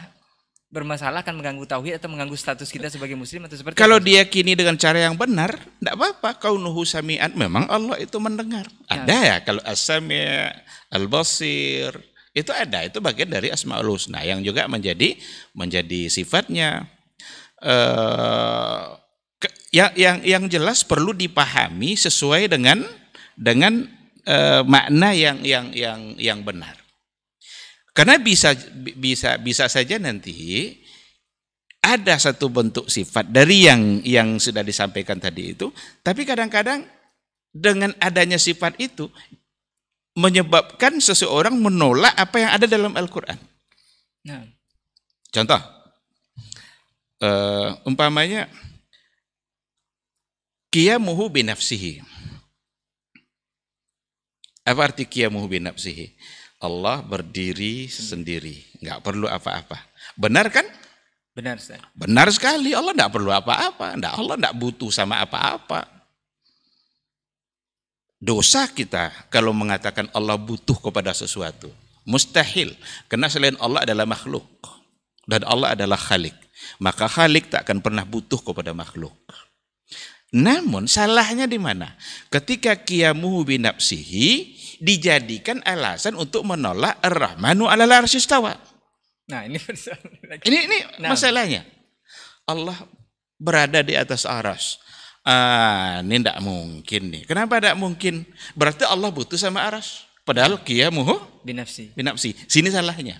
bermasalah akan mengganggu tauhid atau mengganggu status kita sebagai muslim atau seperti Kalau dia kini dengan cara yang benar, tidak apa-apa. kau nuhu samian memang Allah itu mendengar. Ya. Ada ya kalau as al-basir itu ada, itu bagian dari asmaul husna yang juga menjadi menjadi sifatnya eh, yang yang yang jelas perlu dipahami sesuai dengan dengan eh, makna yang yang yang yang benar. Karena bisa bisa bisa saja nanti ada satu bentuk sifat dari yang yang sudah disampaikan tadi itu, tapi kadang-kadang dengan adanya sifat itu menyebabkan seseorang menolak apa yang ada dalam Al-Qur'an. Nah. Contoh uh, umpamanya qiyamuhu binafsihi. Apa arti qiyamuhu binafsihi? Allah berdiri sendiri, nggak perlu apa-apa. Benar kan? Benar, sekali. Benar sekali, Allah nggak perlu apa-apa. Nggak, Allah nggak butuh sama apa-apa. Dosa kita kalau mengatakan Allah butuh kepada sesuatu. Mustahil, karena selain Allah adalah makhluk. Dan Allah adalah khalik. Maka khalik tak akan pernah butuh kepada makhluk. Namun salahnya di mana? Ketika kiamuhu binapsihi, dijadikan alasan untuk menolak Ar-Rahmanu 'alal arsistawa. Nah, ini ini ini nah. masalahnya. Allah berada di atas aras. Ah, ini tidak mungkin nih. Kenapa tidak mungkin? Berarti Allah butuh sama aras. Padahal Kia qiyamuhu binafsi. Binafsi. Sini salahnya.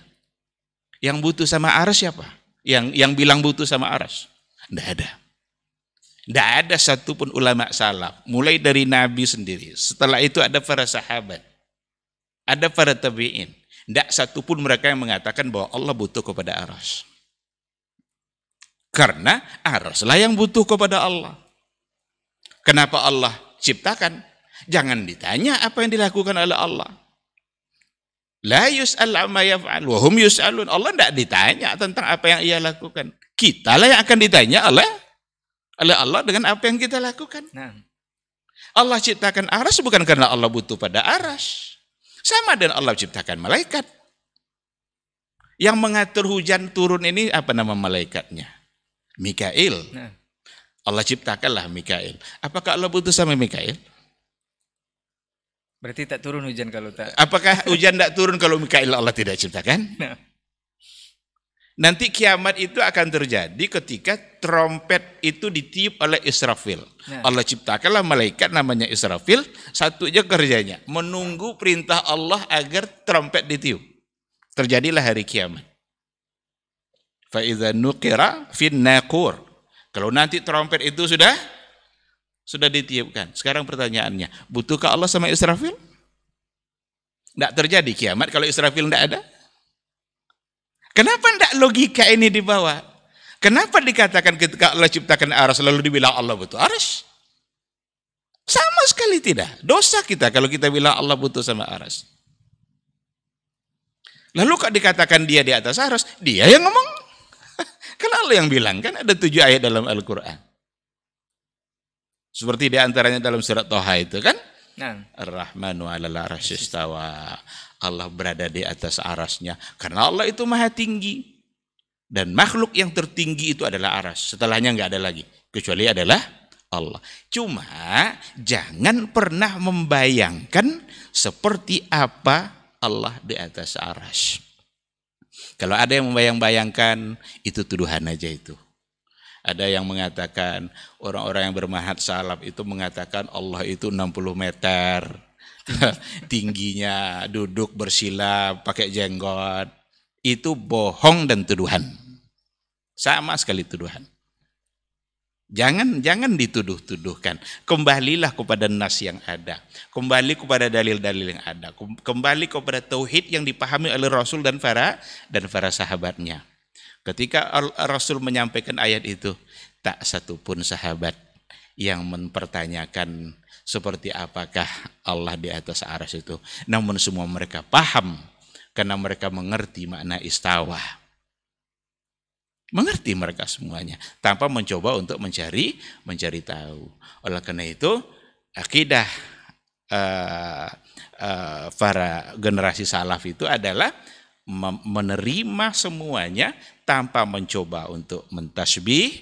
Yang butuh sama aras siapa? Yang yang bilang butuh sama aras. Tidak ada. Tidak ada satupun ulama salaf. Mulai dari Nabi sendiri. Setelah itu ada para sahabat. Ada para tabi'in. Tidak pun mereka yang mengatakan bahwa Allah butuh kepada aras. Karena araslah yang butuh kepada Allah. Kenapa Allah ciptakan? Jangan ditanya apa yang dilakukan oleh Allah. La yus'al amma yaf'al wa hum yus'alun. Allah tidak ditanya tentang apa yang ia lakukan. Kitalah yang akan ditanya oleh oleh Allah dengan apa yang kita lakukan. Nah. Allah ciptakan aras bukan karena Allah butuh pada aras. Sama dengan Allah ciptakan malaikat. Yang mengatur hujan turun ini apa nama malaikatnya? Mikail. Nah. Allah ciptakanlah Mikail. Apakah Allah butuh sama Mikail? Berarti tak turun hujan kalau tak. Apakah hujan tak turun kalau Mikail Allah tidak ciptakan? Nah. Nanti kiamat itu akan terjadi ketika trompet itu ditiup oleh Israfil. Ya. Allah ciptakanlah malaikat namanya Israfil, satu satunya kerjanya menunggu perintah Allah agar trompet ditiup. Terjadilah hari kiamat. Fa nuqira Kalau nanti trompet itu sudah sudah ditiupkan. Sekarang pertanyaannya, butuhkah Allah sama Israfil? Tidak terjadi kiamat kalau Israfil tidak ada? Kenapa tidak logika ini dibawa? Kenapa dikatakan ketika Allah ciptakan aras lalu dibilang Allah butuh aras? Sama sekali tidak. Dosa kita kalau kita bilang Allah butuh sama aras. Lalu kok dikatakan dia di atas aras? Dia yang ngomong. Kenapa Allah yang bilang kan ada tujuh ayat dalam Al-Quran. Seperti di antaranya dalam surat Toha itu kan? Nah. Ar-Rahmanu ala Allah berada di atas arasnya. Karena Allah itu maha tinggi. Dan makhluk yang tertinggi itu adalah aras. Setelahnya nggak ada lagi. Kecuali adalah Allah. Cuma jangan pernah membayangkan seperti apa Allah di atas aras. Kalau ada yang membayang-bayangkan, itu tuduhan aja itu. Ada yang mengatakan, orang-orang yang bermahat salaf itu mengatakan Allah itu 60 meter. tingginya, duduk bersila, pakai jenggot. Itu bohong dan tuduhan. Sama sekali tuduhan. Jangan jangan dituduh-tuduhkan. Kembalilah kepada nas yang ada. Kembali kepada dalil-dalil yang ada. Kembali kepada tauhid yang dipahami oleh Rasul dan para dan para sahabatnya. Ketika Rasul menyampaikan ayat itu, tak satupun sahabat yang mempertanyakan seperti apakah Allah di atas aras itu. Namun semua mereka paham karena mereka mengerti makna istawa. Mengerti mereka semuanya tanpa mencoba untuk mencari mencari tahu. Oleh karena itu akidah uh, uh, para generasi salaf itu adalah menerima semuanya tanpa mencoba untuk mentasbih,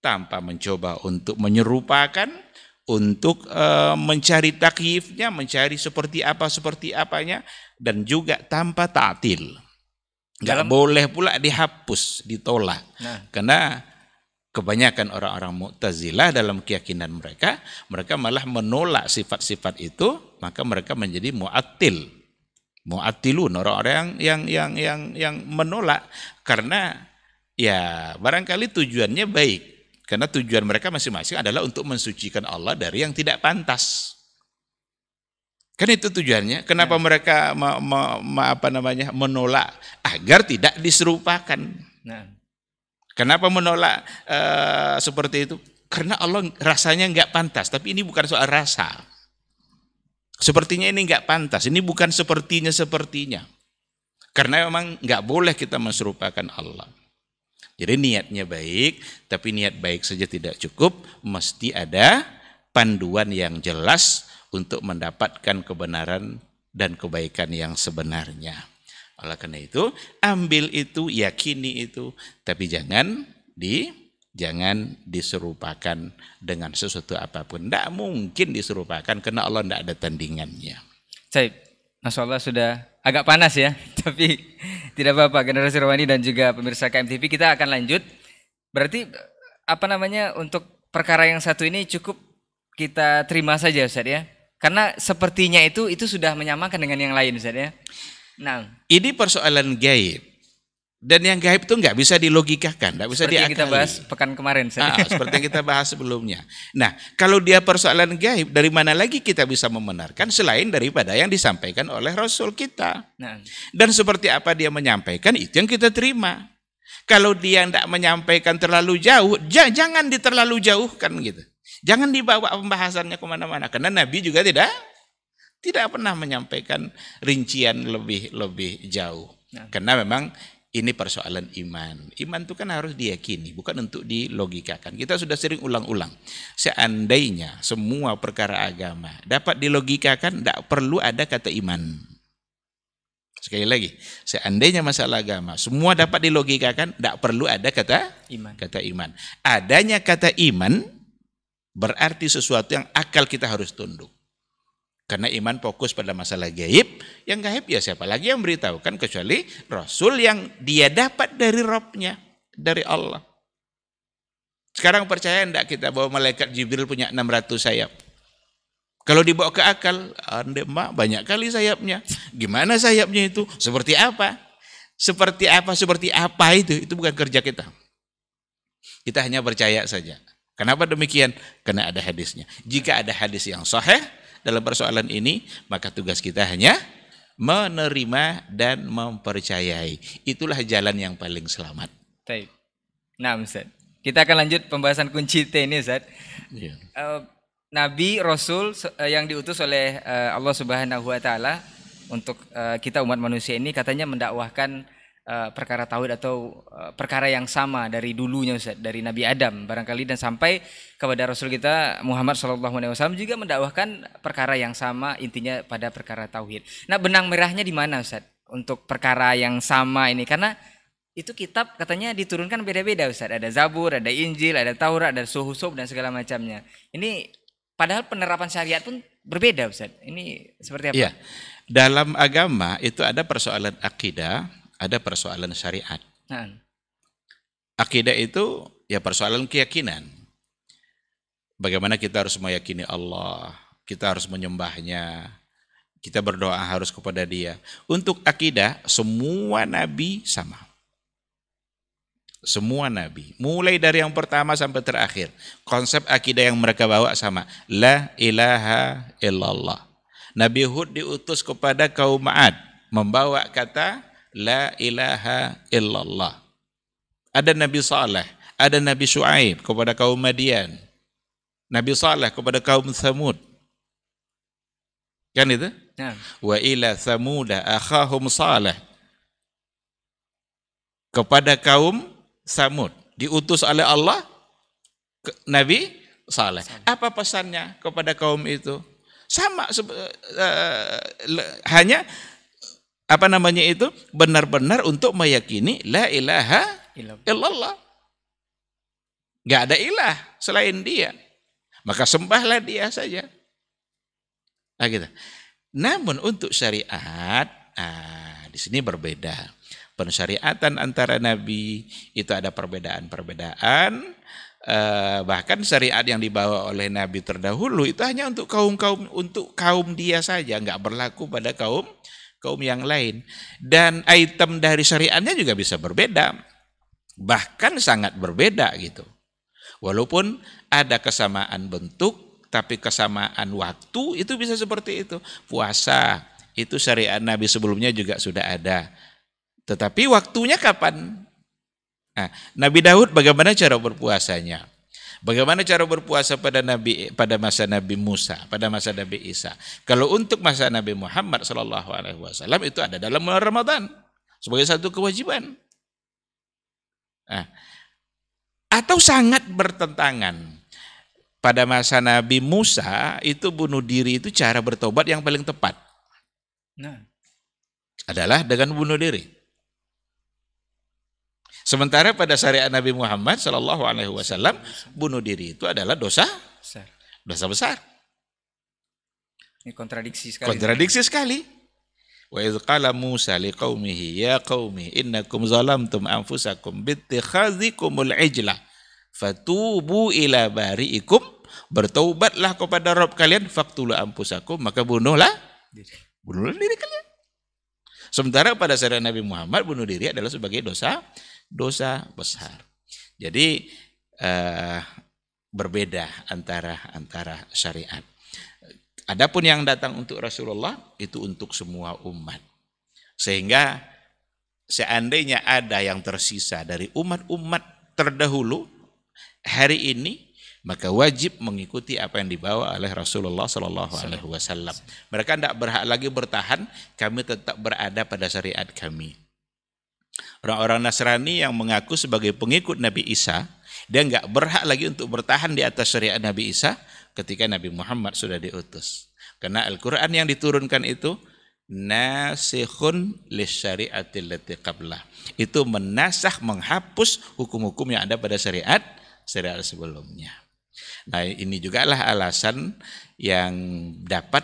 tanpa mencoba untuk menyerupakan, untuk eh, mencari takyifnya, mencari seperti apa seperti apanya dan juga tanpa taatil. Enggak Dalam... boleh pula dihapus, ditolak. Nah. Karena kebanyakan orang-orang Mu'tazilah dalam keyakinan mereka, mereka malah menolak sifat-sifat itu, maka mereka menjadi mu'attil. Mu'attilun orang-orang yang yang yang yang menolak karena ya barangkali tujuannya baik karena tujuan mereka masing-masing adalah untuk mensucikan Allah dari yang tidak pantas. Kan itu tujuannya. Kenapa nah. mereka ma, ma, ma, apa namanya menolak agar tidak diserupakan? Nah. Kenapa menolak e, seperti itu? Karena Allah rasanya nggak pantas. Tapi ini bukan soal rasa. Sepertinya ini nggak pantas. Ini bukan sepertinya sepertinya. Karena memang nggak boleh kita menserupakan Allah. Jadi niatnya baik, tapi niat baik saja tidak cukup, mesti ada panduan yang jelas untuk mendapatkan kebenaran dan kebaikan yang sebenarnya. Oleh karena itu, ambil itu, yakini itu, tapi jangan di jangan diserupakan dengan sesuatu apapun. Tidak mungkin diserupakan karena Allah tidak ada tandingannya. Saya, Masya Allah sudah agak panas ya, tapi tidak apa-apa. Generasi Romani dan juga pemirsa KMTV kita akan lanjut. Berarti apa namanya untuk perkara yang satu ini cukup kita terima saja Ustaz ya. Karena sepertinya itu itu sudah menyamakan dengan yang lain Ustaz ya. Nah, ini persoalan gaib. Dan yang gaib itu nggak bisa dilogikakan, nggak bisa seperti diakali. yang kita bahas pekan kemarin. Ah, seperti yang kita bahas sebelumnya. Nah, kalau dia persoalan gaib, dari mana lagi kita bisa membenarkan selain daripada yang disampaikan oleh Rasul kita. Nah. Dan seperti apa dia menyampaikan, itu yang kita terima. Kalau dia tidak menyampaikan terlalu jauh, jangan diterlalu jauhkan gitu. Jangan dibawa pembahasannya kemana-mana. Karena Nabi juga tidak tidak pernah menyampaikan rincian lebih lebih jauh. Nah. Karena memang ini persoalan iman. Iman itu kan harus diyakini, bukan untuk dilogikakan. Kita sudah sering ulang-ulang. Seandainya semua perkara agama dapat dilogikakan, tidak perlu ada kata iman. Sekali lagi, seandainya masalah agama semua dapat dilogikakan, tidak perlu ada kata iman. Kata iman. Adanya kata iman berarti sesuatu yang akal kita harus tunduk. Karena iman fokus pada masalah gaib, yang gaib ya siapa lagi yang beritahukan kecuali Rasul yang dia dapat dari Robnya, dari Allah. Sekarang percaya enggak kita bahwa malaikat Jibril punya 600 sayap? Kalau dibawa ke akal, ande mak banyak kali sayapnya. Gimana sayapnya itu? Seperti apa? Seperti apa? Seperti apa itu? Itu bukan kerja kita. Kita hanya percaya saja. Kenapa demikian? Karena ada hadisnya. Jika ada hadis yang sahih, dalam persoalan ini, maka tugas kita hanya menerima dan mempercayai. Itulah jalan yang paling selamat. Baik. Nah, Ustaz. Kita akan lanjut pembahasan kunci T ini, Ustaz. Yeah. Iya. nabi rasul eh, yang diutus oleh eh, Allah Subhanahu wa taala untuk eh, kita umat manusia ini katanya mendakwahkan Eh, perkara tauhid atau eh, perkara yang sama dari dulunya Ustaz, dari Nabi Adam barangkali dan sampai kepada Rasul kita Muhammad Shallallahu Alaihi Wasallam juga mendakwahkan perkara yang sama intinya pada perkara tauhid. Nah benang merahnya di mana Ustaz untuk perkara yang sama ini karena itu kitab katanya diturunkan beda-beda Ustaz. Ada Zabur, ada Injil, ada Taurat, ada Suhusub dan segala macamnya. Ini padahal penerapan syariat pun berbeda Ustaz. Ini seperti apa? Iya. Dalam agama itu ada persoalan akidah, ada persoalan syariat. Nah. Akidah itu ya persoalan keyakinan. Bagaimana kita harus meyakini Allah, kita harus menyembahnya, kita berdoa harus kepada dia. Untuk akidah, semua nabi sama. Semua nabi, mulai dari yang pertama sampai terakhir, konsep akidah yang mereka bawa sama. La ilaha illallah. Nabi Hud diutus kepada kaum Ma'ad, membawa kata La ilaha illallah. Ada Nabi Saleh, ada Nabi Shu'aib kepada kaum Madian. Nabi Saleh kepada kaum Thamud. Kan itu? Ya. Wa ila Thamuda akhahum Saleh. Kepada kaum Samud. Diutus oleh Allah Nabi Saleh. Apa pesannya kepada kaum itu? Sama uh, hanya apa namanya itu benar-benar untuk meyakini la ilaha illallah. nggak ada ilah selain dia. Maka sembahlah dia saja. Nah, gitu. Namun untuk syariat, ah, di sini berbeda. Pensyariatan antara nabi itu ada perbedaan-perbedaan. Eh, bahkan syariat yang dibawa oleh nabi terdahulu itu hanya untuk kaum kaum untuk kaum dia saja, nggak berlaku pada kaum kaum yang lain. Dan item dari syariatnya juga bisa berbeda. Bahkan sangat berbeda gitu. Walaupun ada kesamaan bentuk, tapi kesamaan waktu itu bisa seperti itu. Puasa itu syariat Nabi sebelumnya juga sudah ada. Tetapi waktunya kapan? Nah, Nabi Daud bagaimana cara berpuasanya? Bagaimana cara berpuasa pada Nabi pada masa Nabi Musa, pada masa Nabi Isa? Kalau untuk masa Nabi Muhammad Shallallahu Alaihi Wasallam itu ada dalam bulan Ramadan sebagai satu kewajiban. Nah, atau sangat bertentangan. Pada masa Nabi Musa itu bunuh diri itu cara bertobat yang paling tepat. Nah. Adalah dengan bunuh diri. Sementara pada syariat Nabi Muhammad Shallallahu Alaihi Wasallam bunuh diri itu adalah dosa besar. dosa besar. Ini kontradiksi sekali. Kontradiksi sekali. Wa idh qala Musa liqaumihi ya qaumi innakum zalamtum anfusakum kumul ijla fatubu ila bariikum bertaubatlah kepada Rob kalian faktulu anfusakum maka bunuhlah bunuhlah diri kalian sementara pada syariat Nabi Muhammad bunuh diri adalah sebagai dosa dosa besar. Jadi eh, berbeda antara antara syariat. Adapun yang datang untuk Rasulullah itu untuk semua umat. Sehingga seandainya ada yang tersisa dari umat-umat terdahulu hari ini maka wajib mengikuti apa yang dibawa oleh Rasulullah Shallallahu Alaihi Wasallam. Mereka tidak berhak lagi bertahan, kami tetap berada pada syariat kami. Orang-orang Nasrani yang mengaku sebagai pengikut Nabi Isa, dia nggak berhak lagi untuk bertahan di atas syariat Nabi Isa ketika Nabi Muhammad sudah diutus. Karena Al-Quran yang diturunkan itu nasihun lisyari'atil lati qablah. Itu menasah, menghapus hukum-hukum yang ada pada syariat syariat sebelumnya. Nah, ini juga lah alasan yang dapat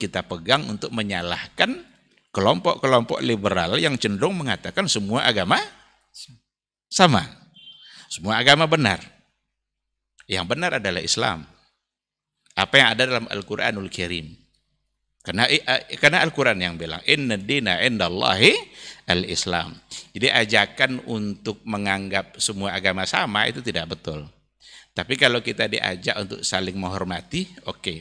kita pegang untuk menyalahkan kelompok-kelompok liberal yang cenderung mengatakan semua agama sama. Semua agama benar. Yang benar adalah Islam. Apa yang ada dalam Al-Qur'anul Karim. Karena karena Al-Qur'an yang bilang inna dina indallahi al-Islam. Jadi ajakan untuk menganggap semua agama sama itu tidak betul. Tapi kalau kita diajak untuk saling menghormati, oke. Okay.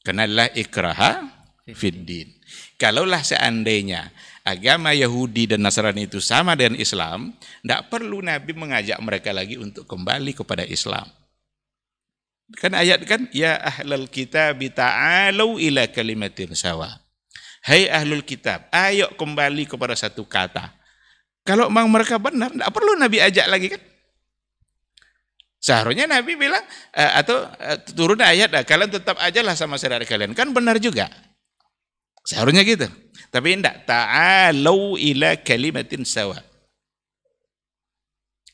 Kenalah ikraha fiddin Kalaulah seandainya agama Yahudi dan Nasrani itu sama dengan Islam, tidak perlu Nabi mengajak mereka lagi untuk kembali kepada Islam. Kan ayat kan, Ya ahlul kitab ta'alu ila kalimatin sawa. Hai hey ahlul kitab, ayo kembali kepada satu kata. Kalau memang mereka benar, tidak perlu Nabi ajak lagi kan? Seharusnya Nabi bilang eh, atau eh, turun ayat, kalian tetap ajalah sama saudara kalian. Kan benar juga. Seharusnya gitu. Tapi enggak. Ta'alau ila kalimatin sawa.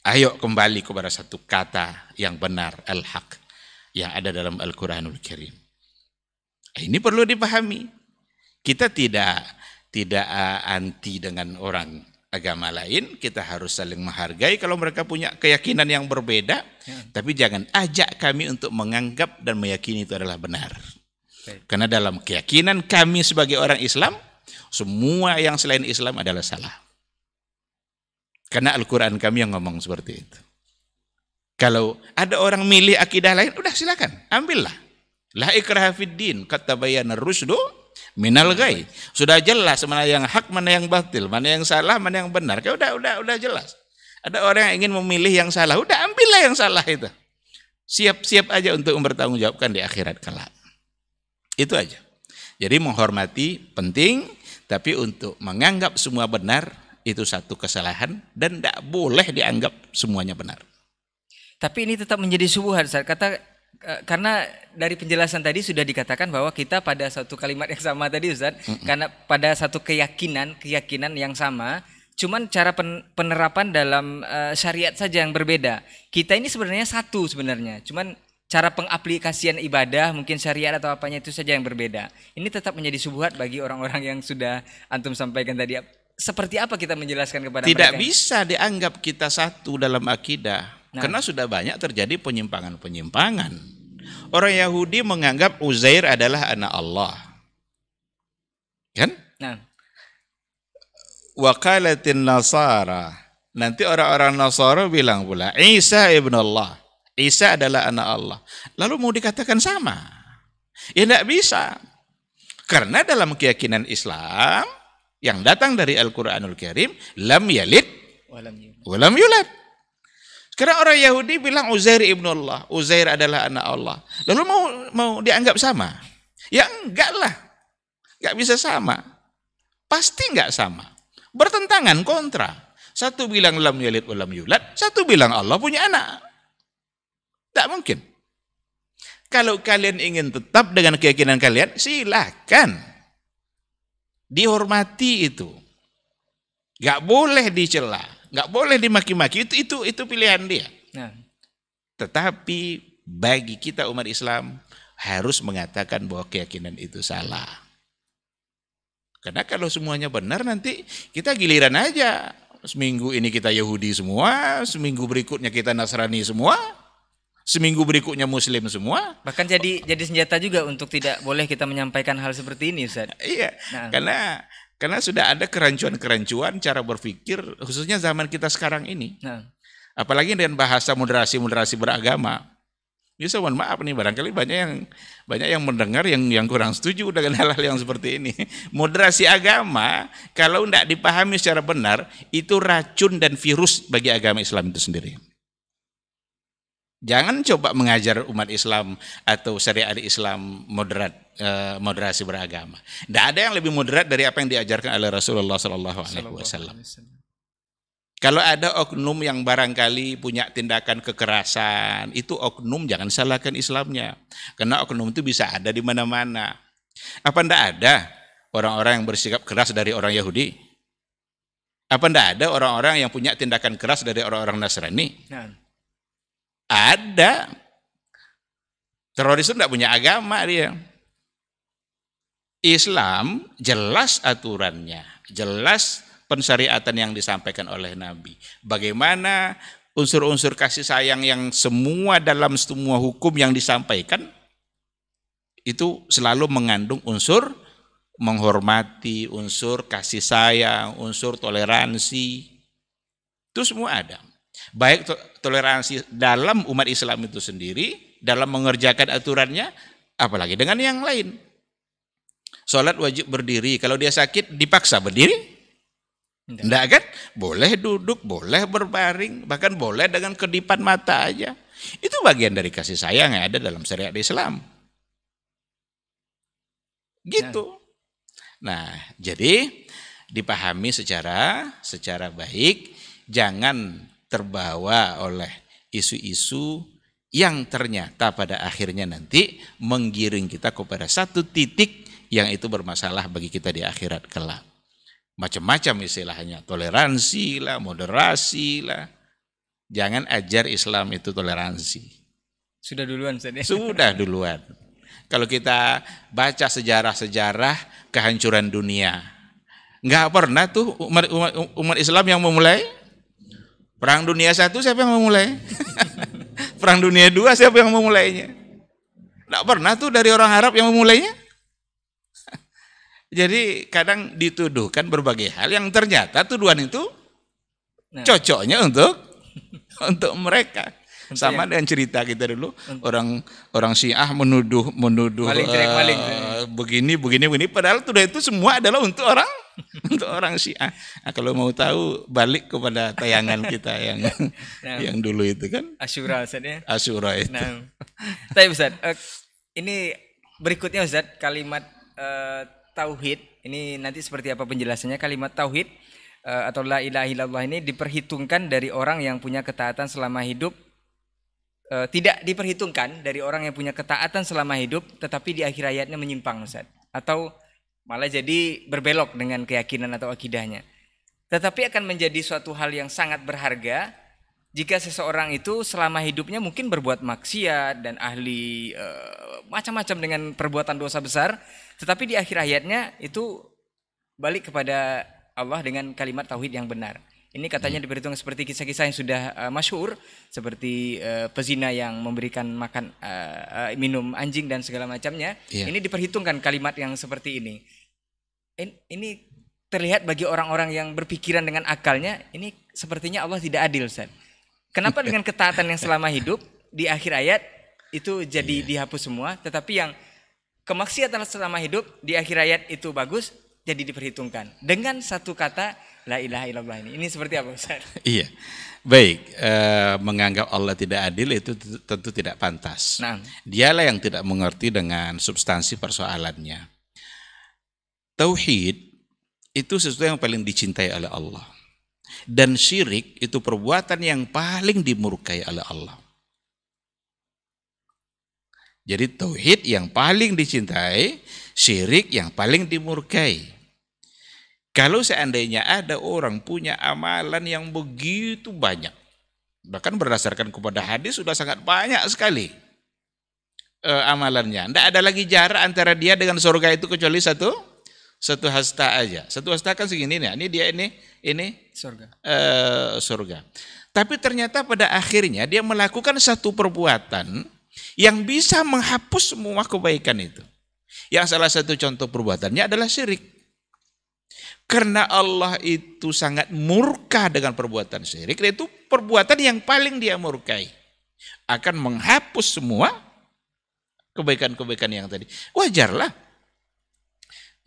Ayo kembali kepada satu kata yang benar, al-haq, yang ada dalam Al-Quranul Karim. Ini perlu dipahami. Kita tidak tidak uh, anti dengan orang agama lain, kita harus saling menghargai kalau mereka punya keyakinan yang berbeda, ya. tapi jangan ajak kami untuk menganggap dan meyakini itu adalah benar. Karena dalam keyakinan kami sebagai orang Islam, semua yang selain Islam adalah salah. Karena Al-Quran kami yang ngomong seperti itu. Kalau ada orang milih akidah lain, udah silakan, ambillah. La ikraha din, kata bayana rusdu minal gai. Sudah jelas mana yang hak, mana yang batil, mana yang salah, mana yang benar. Kayak udah udah udah jelas. Ada orang yang ingin memilih yang salah, udah ambillah yang salah itu. Siap-siap aja untuk mempertanggungjawabkan di akhirat kelak. Itu aja. Jadi menghormati penting, tapi untuk menganggap semua benar itu satu kesalahan dan tidak boleh dianggap semuanya benar. Tapi ini tetap menjadi subuhan, saya kata eh, karena dari penjelasan tadi sudah dikatakan bahwa kita pada satu kalimat yang sama tadi Ustaz, mm -mm. karena pada satu keyakinan, keyakinan yang sama, cuman cara penerapan dalam eh, syariat saja yang berbeda. Kita ini sebenarnya satu sebenarnya, cuman cara pengaplikasian ibadah, mungkin syariat atau apanya itu saja yang berbeda. Ini tetap menjadi subuhat bagi orang-orang yang sudah antum sampaikan tadi. Seperti apa kita menjelaskan kepada Tidak mereka? bisa dianggap kita satu dalam akidah. Nah. Karena sudah banyak terjadi penyimpangan-penyimpangan. Orang Yahudi menganggap Uzair adalah anak Allah. Kan? Nah. Wakalatin Nasara. Nanti orang-orang Nasara bilang pula, Isa ibn Allah. Isa adalah anak Allah. Lalu mau dikatakan sama? Ya tidak bisa. Karena dalam keyakinan Islam yang datang dari Al-Quranul Karim, lam yalid walam yulad. Sekarang orang Yahudi bilang Uzair ibnu Allah, Uzair adalah anak Allah. Lalu mau mau dianggap sama? Ya enggak lah, enggak bisa sama. Pasti enggak sama. Bertentangan kontra. Satu bilang lam yalid walam yulad, satu bilang Allah punya anak. Tak mungkin. Kalau kalian ingin tetap dengan keyakinan kalian, silakan. Dihormati itu. Gak boleh dicela, gak boleh dimaki-maki. Itu itu itu pilihan dia. Nah. Tetapi bagi kita umat Islam harus mengatakan bahwa keyakinan itu salah. Karena kalau semuanya benar nanti kita giliran aja. Seminggu ini kita Yahudi semua, seminggu berikutnya kita Nasrani semua, seminggu berikutnya muslim semua. Bahkan jadi jadi senjata juga untuk tidak boleh kita menyampaikan hal seperti ini, Ustaz. Iya. Nah. Karena karena sudah ada kerancuan-kerancuan cara berpikir khususnya zaman kita sekarang ini. Nah. Apalagi dengan bahasa moderasi-moderasi beragama. Ya saya mohon maaf nih barangkali banyak yang banyak yang mendengar yang yang kurang setuju dengan hal-hal yang seperti ini. Moderasi agama kalau tidak dipahami secara benar itu racun dan virus bagi agama Islam itu sendiri. Jangan coba mengajar umat Islam atau syariat Islam moderat eh, moderasi beragama. Tidak ada yang lebih moderat dari apa yang diajarkan oleh Rasulullah Sallallahu Alaihi Wasallam. Kalau ada oknum yang barangkali punya tindakan kekerasan, itu oknum jangan salahkan Islamnya. Karena oknum itu bisa ada di mana-mana. Apa tidak ada orang-orang yang bersikap keras dari orang Yahudi? Apa tidak ada orang-orang yang punya tindakan keras dari orang-orang Nasrani? Nah. Ada. Teroris itu tidak punya agama dia. Islam jelas aturannya, jelas pensyariatan yang disampaikan oleh Nabi. Bagaimana unsur-unsur kasih sayang yang semua dalam semua hukum yang disampaikan itu selalu mengandung unsur menghormati, unsur kasih sayang, unsur toleransi. Itu semua ada. Baik toleransi dalam umat Islam itu sendiri, dalam mengerjakan aturannya, apalagi dengan yang lain. Sholat wajib berdiri, kalau dia sakit dipaksa berdiri? tidak kan? Boleh duduk, boleh berbaring, bahkan boleh dengan kedipan mata aja. Itu bagian dari kasih sayang yang ada dalam syariat Islam. Gitu. Nah, jadi dipahami secara secara baik, jangan terbawa oleh isu-isu yang ternyata pada akhirnya nanti menggiring kita kepada satu titik yang itu bermasalah bagi kita di akhirat kelak. Macam-macam istilahnya, toleransi lah, moderasi lah. Jangan ajar Islam itu toleransi. Sudah duluan saya Sudah duluan. Kalau kita baca sejarah-sejarah kehancuran dunia, nggak pernah tuh umat, umat, umat Islam yang memulai Perang Dunia Satu siapa yang memulai? Perang Dunia Dua siapa yang memulainya? Tidak pernah tuh dari orang Arab yang memulainya. Jadi kadang dituduhkan berbagai hal yang ternyata tuduhan itu nah. cocoknya untuk untuk mereka. Sama ya. dengan cerita kita dulu orang orang Syiah menuduh menuduh maling, uh, maling. Eh, begini begini begini padahal tuduhan itu semua adalah untuk orang untuk orang Syiah. Nah, kalau mau tahu balik kepada tayangan kita yang nah, yang dulu itu kan. Asyura Ustaz ya? Asyura itu. Nah. Tapi Ustaz, uh, ini berikutnya Ustaz kalimat uh, tauhid ini nanti seperti apa penjelasannya kalimat tauhid uh, atau la ilaha illallah ini diperhitungkan dari orang yang punya ketaatan selama hidup tidak diperhitungkan dari orang yang punya ketaatan selama hidup tetapi di akhir ayatnya menyimpang Ustaz atau Malah jadi berbelok dengan keyakinan atau akidahnya. Tetapi akan menjadi suatu hal yang sangat berharga jika seseorang itu selama hidupnya mungkin berbuat maksiat dan ahli e, macam-macam dengan perbuatan dosa besar, tetapi di akhir hayatnya itu balik kepada Allah dengan kalimat tauhid yang benar. Ini katanya hmm. diperhitung seperti kisah-kisah yang sudah uh, masyhur seperti uh, pezina yang memberikan makan uh, uh, minum anjing dan segala macamnya. Yeah. Ini diperhitungkan kalimat yang seperti ini ini terlihat bagi orang-orang yang berpikiran dengan akalnya ini sepertinya Allah tidak adil Ustaz. Kenapa dengan ketaatan yang selama hidup di akhir ayat itu jadi yeah. dihapus semua tetapi yang kemaksiatan selama hidup di akhir ayat itu bagus jadi diperhitungkan dengan satu kata la ilaha illallah ini. Ini seperti apa Ustaz? Iya. Baik, e, menganggap Allah tidak adil itu tentu tidak pantas. Nah. Dialah yang tidak mengerti dengan substansi persoalannya. Tauhid itu sesuatu yang paling dicintai oleh Allah. Dan syirik itu perbuatan yang paling dimurkai oleh Allah. Jadi tauhid yang paling dicintai, syirik yang paling dimurkai. Kalau seandainya ada orang punya amalan yang begitu banyak, bahkan berdasarkan kepada hadis sudah sangat banyak sekali e, amalannya. Tidak ada lagi jarak antara dia dengan surga itu kecuali satu satu hasta aja. Satu hasta kan segini nih. Ini dia ini ini surga. Uh, surga. Tapi ternyata pada akhirnya dia melakukan satu perbuatan yang bisa menghapus semua kebaikan itu. Yang salah satu contoh perbuatannya adalah syirik. Karena Allah itu sangat murka dengan perbuatan syirik, itu perbuatan yang paling dia murkai. Akan menghapus semua kebaikan-kebaikan yang tadi. Wajarlah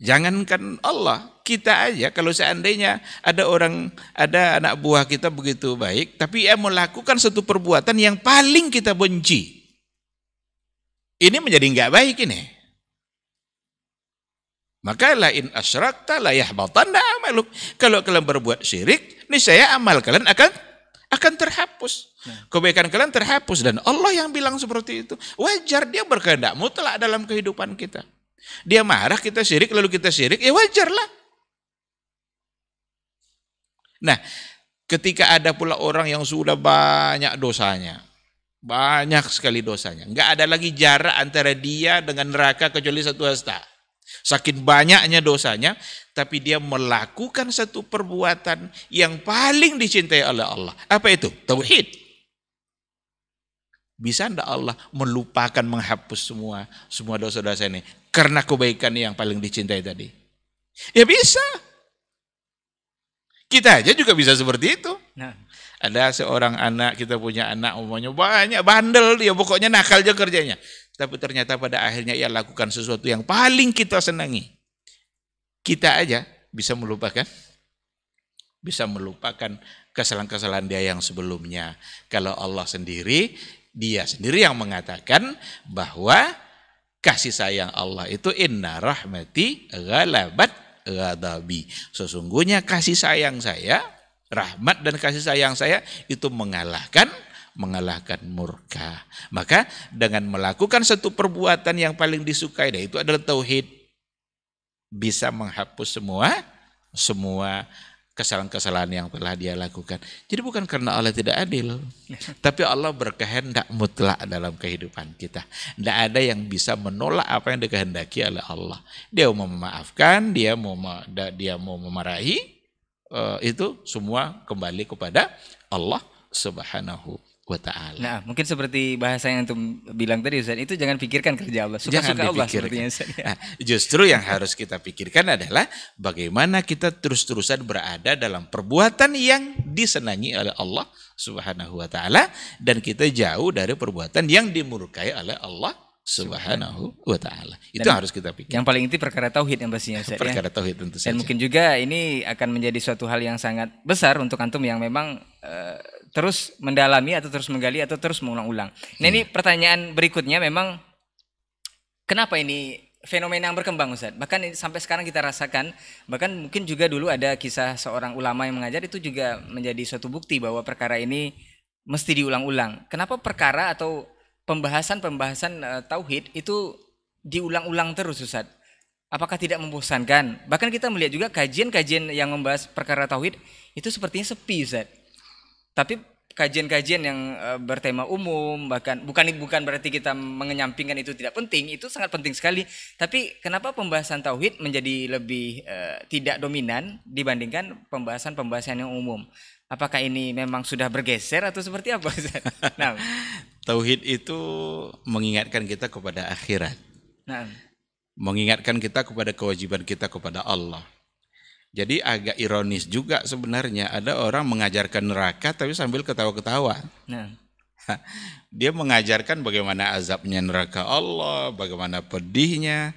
Jangankan Allah, kita aja kalau seandainya ada orang, ada anak buah kita begitu baik, tapi ia melakukan satu perbuatan yang paling kita benci. Ini menjadi nggak baik ini. Maka lain asyrakta la yahbatanna amaluk. Kalau kalian berbuat syirik, ini saya amal kalian akan akan terhapus. Kebaikan kalian terhapus dan Allah yang bilang seperti itu. Wajar dia berkehendak mutlak dalam kehidupan kita. Dia marah kita syirik lalu kita syirik, ya wajarlah. Nah, ketika ada pula orang yang sudah banyak dosanya, banyak sekali dosanya, nggak ada lagi jarak antara dia dengan neraka kecuali satu hasta. Sakit banyaknya dosanya, tapi dia melakukan satu perbuatan yang paling dicintai oleh Allah. Apa itu? Tauhid. Bisa ndak Allah melupakan menghapus semua semua dosa-dosa ini? karena kebaikan yang paling dicintai tadi. Ya bisa. Kita aja juga bisa seperti itu. Nah. Ada seorang anak, kita punya anak umumnya banyak, bandel dia, pokoknya nakal aja kerjanya. Tapi ternyata pada akhirnya ia lakukan sesuatu yang paling kita senangi. Kita aja bisa melupakan bisa melupakan kesalahan-kesalahan dia yang sebelumnya. Kalau Allah sendiri, dia sendiri yang mengatakan bahwa kasih sayang Allah itu inna rahmati ghalabat ghadabi. Sesungguhnya kasih sayang saya, rahmat dan kasih sayang saya itu mengalahkan mengalahkan murka. Maka dengan melakukan satu perbuatan yang paling disukai yaitu adalah tauhid bisa menghapus semua semua kesalahan-kesalahan yang telah dia lakukan. Jadi bukan karena Allah tidak adil, tapi Allah berkehendak mutlak dalam kehidupan kita. Tidak ada yang bisa menolak apa yang dikehendaki oleh Allah. Dia mau memaafkan, dia mau dia mau memarahi, eh, itu semua kembali kepada Allah Subhanahu wa taala. Nah, mungkin seperti bahasa yang antum bilang tadi Ustaz, itu jangan pikirkan kerja Allah, suka-suka Allah sepertinya Ustaz. Ya. Nah, justru yang harus kita pikirkan adalah bagaimana kita terus-terusan berada dalam perbuatan yang disenangi oleh Allah Subhanahu wa taala dan kita jauh dari perbuatan yang dimurkai oleh Allah Subhanahu wa taala. Itu yang harus kita pikir. Yang paling inti perkara tauhid yang pastinya Ustaz. Ya. perkara ya. tauhid tentu saja. Dan mungkin juga ini akan menjadi suatu hal yang sangat besar untuk antum yang memang uh, terus mendalami atau terus menggali atau terus mengulang-ulang. Nah ini iya. pertanyaan berikutnya memang kenapa ini fenomena yang berkembang Ustaz. Bahkan sampai sekarang kita rasakan, bahkan mungkin juga dulu ada kisah seorang ulama yang mengajar itu juga menjadi suatu bukti bahwa perkara ini mesti diulang-ulang. Kenapa perkara atau pembahasan-pembahasan uh, tauhid itu diulang-ulang terus Ustaz? Apakah tidak membosankan? Bahkan kita melihat juga kajian-kajian yang membahas perkara tauhid itu sepertinya sepi Ustaz. Tapi kajian-kajian yang eh, bertema umum bahkan bukan bukan berarti kita mengenyampingkan itu tidak penting itu sangat penting sekali tapi kenapa pembahasan tauhid menjadi lebih uh, tidak dominan dibandingkan pembahasan-pembahasan yang umum apakah ini memang sudah bergeser atau seperti apa nah. tauhid itu mengingatkan kita kepada akhirat nah. mengingatkan kita kepada kewajiban kita kepada Allah jadi agak ironis juga sebenarnya ada orang mengajarkan neraka tapi sambil ketawa-ketawa. Nah. Dia mengajarkan bagaimana azabnya neraka Allah, bagaimana pedihnya,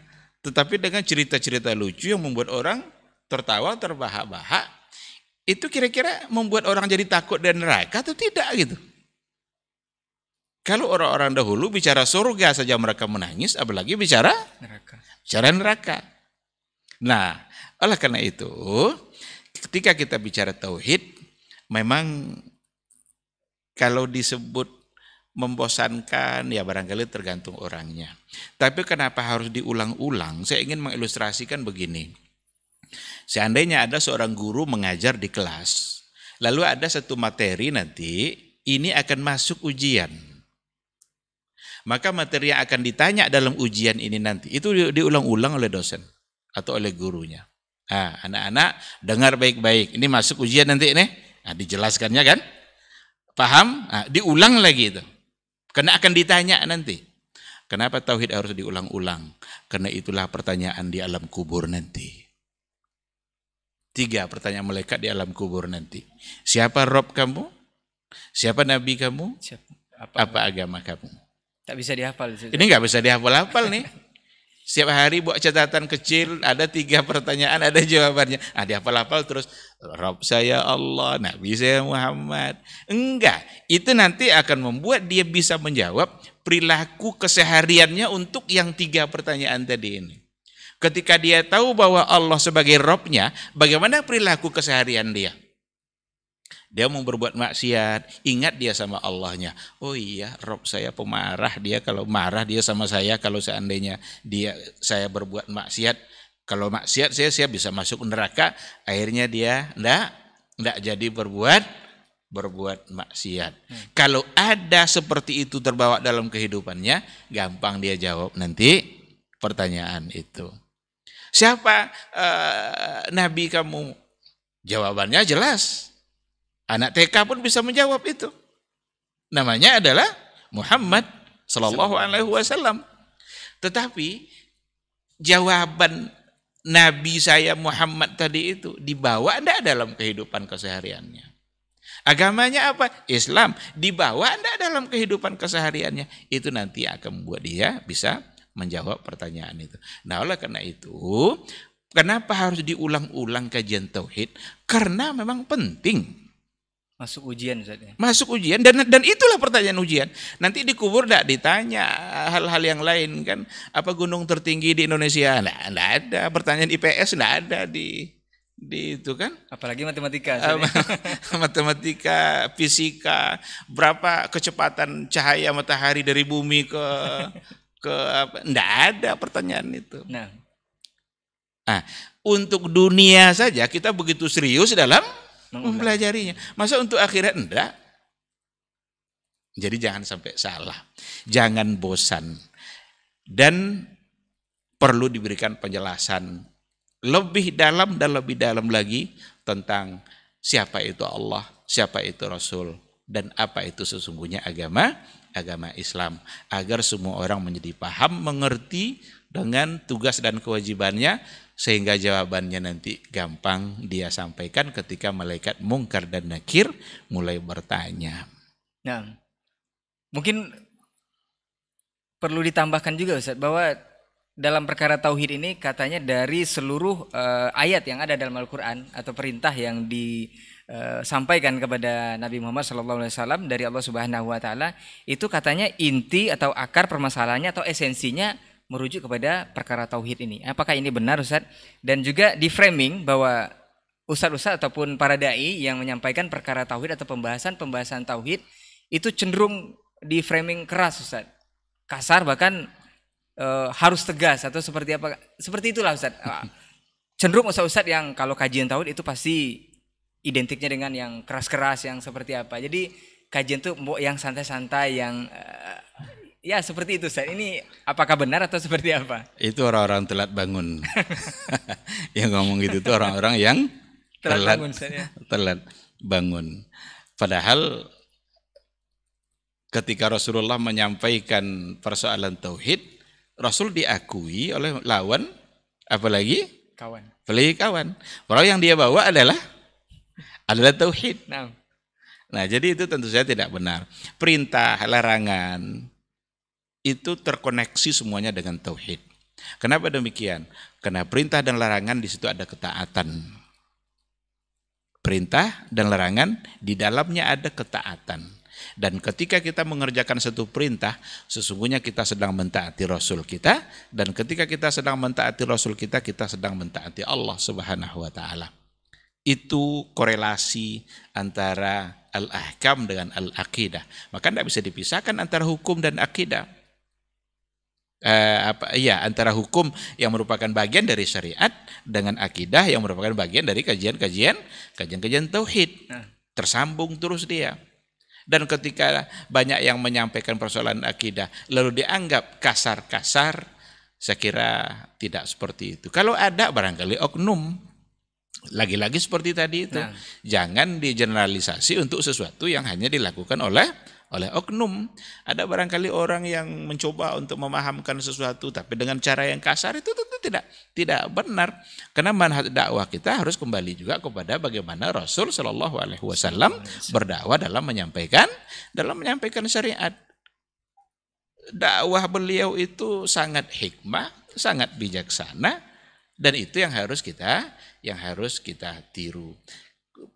tetapi dengan cerita-cerita lucu yang membuat orang tertawa terbahak-bahak, itu kira-kira membuat orang jadi takut dan neraka atau tidak gitu. Kalau orang-orang dahulu bicara surga saja mereka menangis, apalagi bicara neraka. Bicara neraka. Nah, oleh karena itu, ketika kita bicara tauhid, memang kalau disebut membosankan ya barangkali tergantung orangnya. Tapi kenapa harus diulang-ulang? Saya ingin mengilustrasikan begini. Seandainya ada seorang guru mengajar di kelas, lalu ada satu materi nanti ini akan masuk ujian. Maka materi yang akan ditanya dalam ujian ini nanti itu diulang-ulang oleh dosen atau oleh gurunya. Nah, anak-anak dengar baik-baik. Ini masuk ujian nanti nih. Nah, dijelaskannya kan? Paham? Nah, diulang lagi itu. Karena akan ditanya nanti. Kenapa tauhid harus diulang-ulang? Karena itulah pertanyaan di alam kubur nanti. Tiga pertanyaan malaikat di alam kubur nanti. Siapa Rob kamu? Siapa Nabi kamu? Siapa? Apa, apa agama kamu? Tak bisa dihafal. Ini nggak bisa dihafal-hafal nih. Setiap hari buat catatan kecil, ada tiga pertanyaan, ada jawabannya. Ah, dihafal-hafal terus, Rob saya Allah, Nabi saya Muhammad. Enggak, itu nanti akan membuat dia bisa menjawab perilaku kesehariannya untuk yang tiga pertanyaan tadi ini. Ketika dia tahu bahwa Allah sebagai Robnya, bagaimana perilaku keseharian dia? Dia mau berbuat maksiat, ingat dia sama Allahnya. Oh iya, Rob saya pemarah dia kalau marah dia sama saya kalau seandainya dia saya berbuat maksiat, kalau maksiat saya saya bisa masuk neraka. Akhirnya dia ndak ndak jadi berbuat berbuat maksiat. Hmm. Kalau ada seperti itu terbawa dalam kehidupannya, gampang dia jawab nanti pertanyaan itu. Siapa uh, nabi kamu? Jawabannya jelas. Anak TK pun bisa menjawab itu. Namanya adalah Muhammad Sallallahu Alaihi Wasallam. Tetapi jawaban Nabi saya Muhammad tadi itu dibawa anda dalam kehidupan kesehariannya? Agamanya apa? Islam. Dibawa anda dalam kehidupan kesehariannya? Itu nanti akan membuat dia bisa menjawab pertanyaan itu. Nah oleh karena itu, kenapa harus diulang-ulang kajian Tauhid? Karena memang penting. Masuk ujian Ustaz. Ya? Masuk ujian dan dan itulah pertanyaan ujian. Nanti dikubur tidak ditanya hal-hal yang lain kan. Apa gunung tertinggi di Indonesia? Nah, ada. Pertanyaan IPS enggak ada di di itu kan apalagi matematika ya? matematika fisika berapa kecepatan cahaya matahari dari bumi ke ke apa enggak ada pertanyaan itu nah. nah untuk dunia saja kita begitu serius dalam mempelajarinya. Masa untuk akhirat enggak? Jadi jangan sampai salah. Jangan bosan. Dan perlu diberikan penjelasan lebih dalam dan lebih dalam lagi tentang siapa itu Allah, siapa itu Rasul, dan apa itu sesungguhnya agama agama Islam agar semua orang menjadi paham mengerti dengan tugas dan kewajibannya sehingga jawabannya nanti gampang dia sampaikan ketika malaikat mungkar dan nakir mulai bertanya. Nah, mungkin perlu ditambahkan juga Ustaz bahwa dalam perkara tauhid ini katanya dari seluruh uh, ayat yang ada dalam Al-Qur'an atau perintah yang disampaikan eh, kepada Nabi Muhammad Alaihi Wasallam dari Allah Subhanahu wa taala itu katanya inti atau akar permasalahannya atau esensinya merujuk kepada perkara tauhid ini. Apakah ini benar Ustaz? Dan juga di framing bahwa ustaz-ustaz ataupun para dai yang menyampaikan perkara tauhid atau pembahasan-pembahasan tauhid itu cenderung di framing keras Ustaz. Kasar bahkan e, harus tegas atau seperti apa? Seperti itulah Ustaz. Ah, cenderung ustaz-ustaz yang kalau kajian tauhid itu pasti identiknya dengan yang keras-keras yang seperti apa. Jadi kajian itu yang santai-santai yang eh, Ya seperti itu Ustaz. Ini apakah benar atau seperti apa? Itu orang-orang telat bangun. yang ngomong gitu itu orang-orang yang telat, telat bangun. Ustaz, ya. Telat bangun. Padahal ketika Rasulullah menyampaikan persoalan tauhid, Rasul diakui oleh lawan apalagi kawan. Apalagi kawan. Orang yang dia bawa adalah adalah tauhid. Nah. nah, jadi itu tentu saja tidak benar. Perintah, larangan, itu terkoneksi semuanya dengan tauhid. Kenapa demikian? Karena perintah dan larangan di situ ada ketaatan. Perintah dan larangan di dalamnya ada ketaatan. Dan ketika kita mengerjakan satu perintah, sesungguhnya kita sedang mentaati Rasul kita. Dan ketika kita sedang mentaati Rasul kita, kita sedang mentaati Allah Subhanahu wa Ta'ala. Itu korelasi antara al-ahkam dengan al-aqidah. Maka tidak bisa dipisahkan antara hukum dan akidah eh, apa ya antara hukum yang merupakan bagian dari syariat dengan akidah yang merupakan bagian dari kajian-kajian kajian-kajian tauhid. Nah. Tersambung terus dia. Dan ketika banyak yang menyampaikan persoalan akidah lalu dianggap kasar-kasar, saya kira tidak seperti itu. Kalau ada barangkali oknum, lagi-lagi seperti tadi itu, nah. jangan digeneralisasi untuk sesuatu yang hanya dilakukan oleh oleh oknum. Ada barangkali orang yang mencoba untuk memahamkan sesuatu tapi dengan cara yang kasar itu tentu tidak tidak benar. Karena manhaj dakwah kita harus kembali juga kepada bagaimana Rasul Shallallahu alaihi wasallam berdakwah dalam menyampaikan dalam menyampaikan syariat. Dakwah beliau itu sangat hikmah, sangat bijaksana dan itu yang harus kita yang harus kita tiru.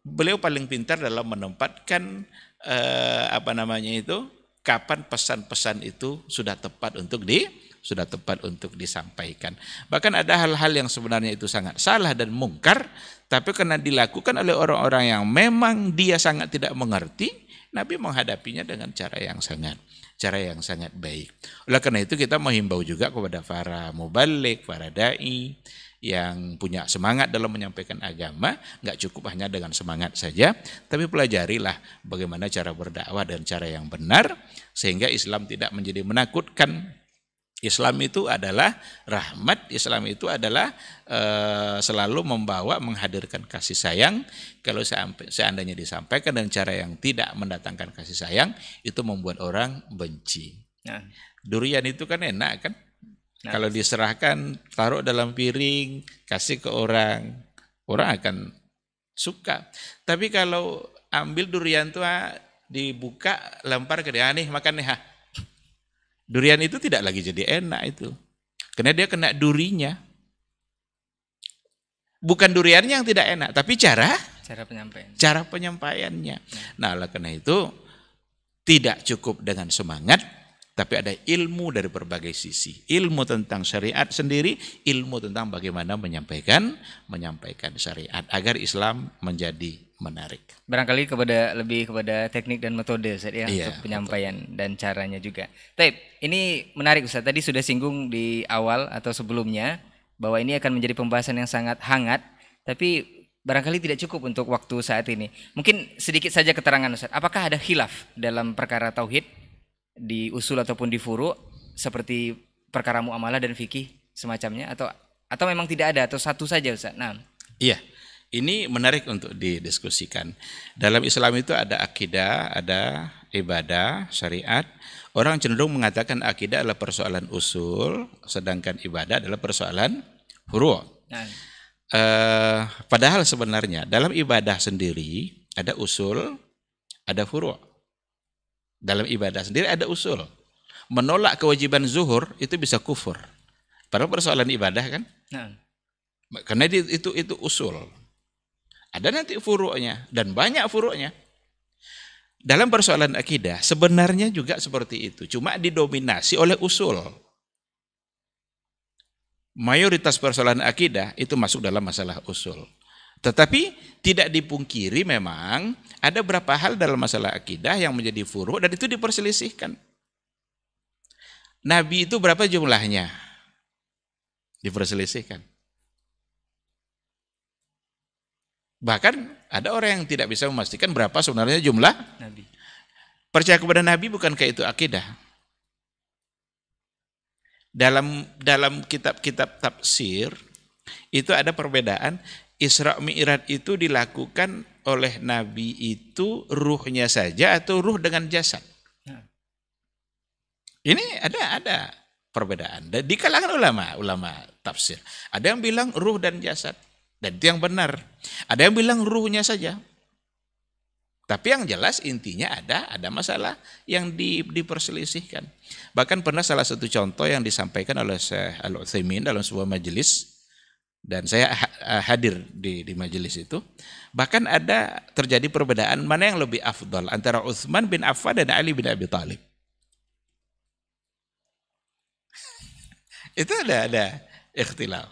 Beliau paling pintar dalam menempatkan eh, apa namanya itu kapan pesan-pesan itu sudah tepat untuk di sudah tepat untuk disampaikan. Bahkan ada hal-hal yang sebenarnya itu sangat salah dan mungkar, tapi karena dilakukan oleh orang-orang yang memang dia sangat tidak mengerti, Nabi menghadapinya dengan cara yang sangat cara yang sangat baik. Oleh karena itu kita menghimbau juga kepada para mubalik, para dai, yang punya semangat dalam menyampaikan agama, nggak cukup hanya dengan semangat saja, tapi pelajarilah bagaimana cara berdakwah dan cara yang benar sehingga Islam tidak menjadi menakutkan. Islam itu adalah rahmat, Islam itu adalah e, selalu membawa menghadirkan kasih sayang. Kalau seandainya disampaikan dengan cara yang tidak mendatangkan kasih sayang, itu membuat orang benci. Nah. Durian itu kan enak kan? Nah, kalau diserahkan, taruh dalam piring, kasih ke orang, orang akan suka. Tapi kalau ambil durian tua, dibuka, lempar ke dia, ah, nih makan nih. Ha. Ah. Durian itu tidak lagi jadi enak itu. Karena dia kena durinya. Bukan duriannya yang tidak enak, tapi cara cara penyampaian. Cara penyampaiannya. Nah, oleh karena itu tidak cukup dengan semangat, tapi ada ilmu dari berbagai sisi. Ilmu tentang syariat sendiri, ilmu tentang bagaimana menyampaikan menyampaikan syariat agar Islam menjadi menarik. Barangkali kepada lebih kepada teknik dan metode Ustaz ya iya, untuk penyampaian betul. dan caranya juga. Taib, ini menarik Ustaz. Tadi sudah singgung di awal atau sebelumnya bahwa ini akan menjadi pembahasan yang sangat hangat tapi barangkali tidak cukup untuk waktu saat ini. Mungkin sedikit saja keterangan Ustaz. Apakah ada khilaf dalam perkara tauhid? di usul ataupun di furu seperti perkara muamalah dan fikih semacamnya atau atau memang tidak ada atau satu saja Ustaz? Nah. Iya. Ini menarik untuk didiskusikan. Dalam Islam itu ada akidah, ada ibadah, syariat. Orang cenderung mengatakan akidah adalah persoalan usul, sedangkan ibadah adalah persoalan furu'. Nah. Uh, padahal sebenarnya dalam ibadah sendiri ada usul, ada furu'. Dalam ibadah sendiri ada usul. Menolak kewajiban zuhur itu bisa kufur. Padahal persoalan ibadah kan? Nah. Karena itu itu usul. Ada nanti furuknya dan banyak furuknya. Dalam persoalan akidah sebenarnya juga seperti itu, cuma didominasi oleh usul. Mayoritas persoalan akidah itu masuk dalam masalah usul. Tetapi tidak dipungkiri memang ada beberapa hal dalam masalah akidah yang menjadi furu dan itu diperselisihkan. Nabi itu berapa jumlahnya? Diperselisihkan. Bahkan ada orang yang tidak bisa memastikan berapa sebenarnya jumlah Nabi. Percaya kepada Nabi bukan bukankah itu akidah? Dalam dalam kitab-kitab tafsir itu ada perbedaan Isra Mi'raj itu dilakukan oleh Nabi itu ruhnya saja atau ruh dengan jasad? Ya. Ini ada ada perbedaan di kalangan ulama ulama tafsir. Ada yang bilang ruh dan jasad dan itu yang benar. Ada yang bilang ruhnya saja. Tapi yang jelas intinya ada ada masalah yang di, diperselisihkan. Bahkan pernah salah satu contoh yang disampaikan oleh Syekh Al Utsaimin dalam sebuah majelis dan saya hadir di, di majelis itu. Bahkan ada terjadi perbedaan mana yang lebih afdol antara Utsman bin Affan dan Ali bin Abi Thalib. itu ada ada ikhtilaf.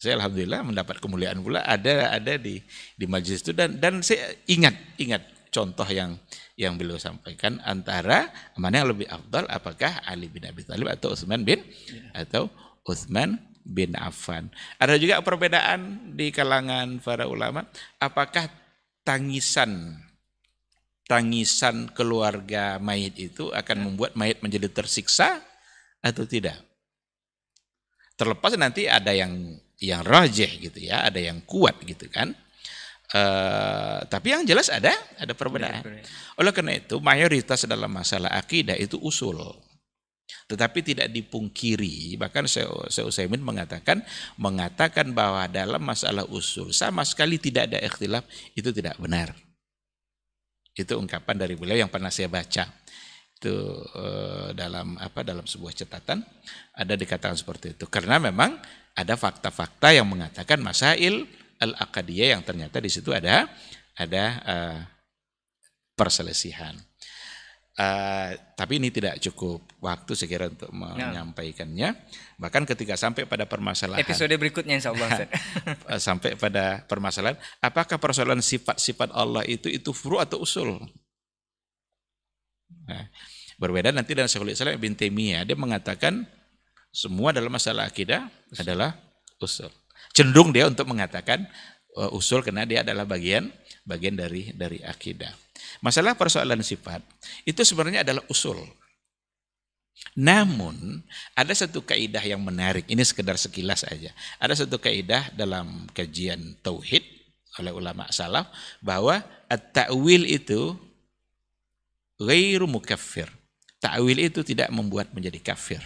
Saya alhamdulillah mendapat kemuliaan pula ada ada di di majelis itu dan dan saya ingat ingat contoh yang yang beliau sampaikan antara mana yang lebih afdol apakah Ali bin Abi Thalib atau Utsman bin ya. atau Utsman bin Affan. Ada juga perbedaan di kalangan para ulama, apakah tangisan tangisan keluarga mayit itu akan ya. membuat mayit menjadi tersiksa atau tidak. Terlepas nanti ada yang yang rajih gitu ya, ada yang kuat gitu kan. Uh, tapi yang jelas ada ada perbedaan. Oleh karena itu mayoritas dalam masalah akidah itu usul. Tetapi tidak dipungkiri, bahkan Syaikh mengatakan mengatakan bahwa dalam masalah usul sama sekali tidak ada ikhtilaf itu tidak benar. Itu ungkapan dari beliau yang pernah saya baca. Itu eh, dalam apa dalam sebuah catatan ada dikatakan seperti itu. Karena memang ada fakta-fakta yang mengatakan masail al akadiyah yang ternyata di situ ada ada eh, perselisihan. Eh, tapi ini tidak cukup waktu sekira untuk ya. menyampaikannya. Bahkan ketika sampai pada permasalahan episode berikutnya insya Allah eh, sampai pada permasalahan, apakah persoalan sifat-sifat Allah itu itu furu atau usul? Nah, berbeda nanti dengan Syekhul Islam bin Taimiyah dia mengatakan semua dalam masalah akidah adalah usul. Cenderung dia untuk mengatakan eh, usul karena dia adalah bagian bagian dari dari akidah. Masalah persoalan sifat itu sebenarnya adalah usul. Namun ada satu kaidah yang menarik. Ini sekedar sekilas aja. Ada satu kaidah dalam kajian tauhid oleh ulama salaf bahwa at-ta'wil itu ghairu mukaffir. Ta'wil itu tidak membuat menjadi kafir.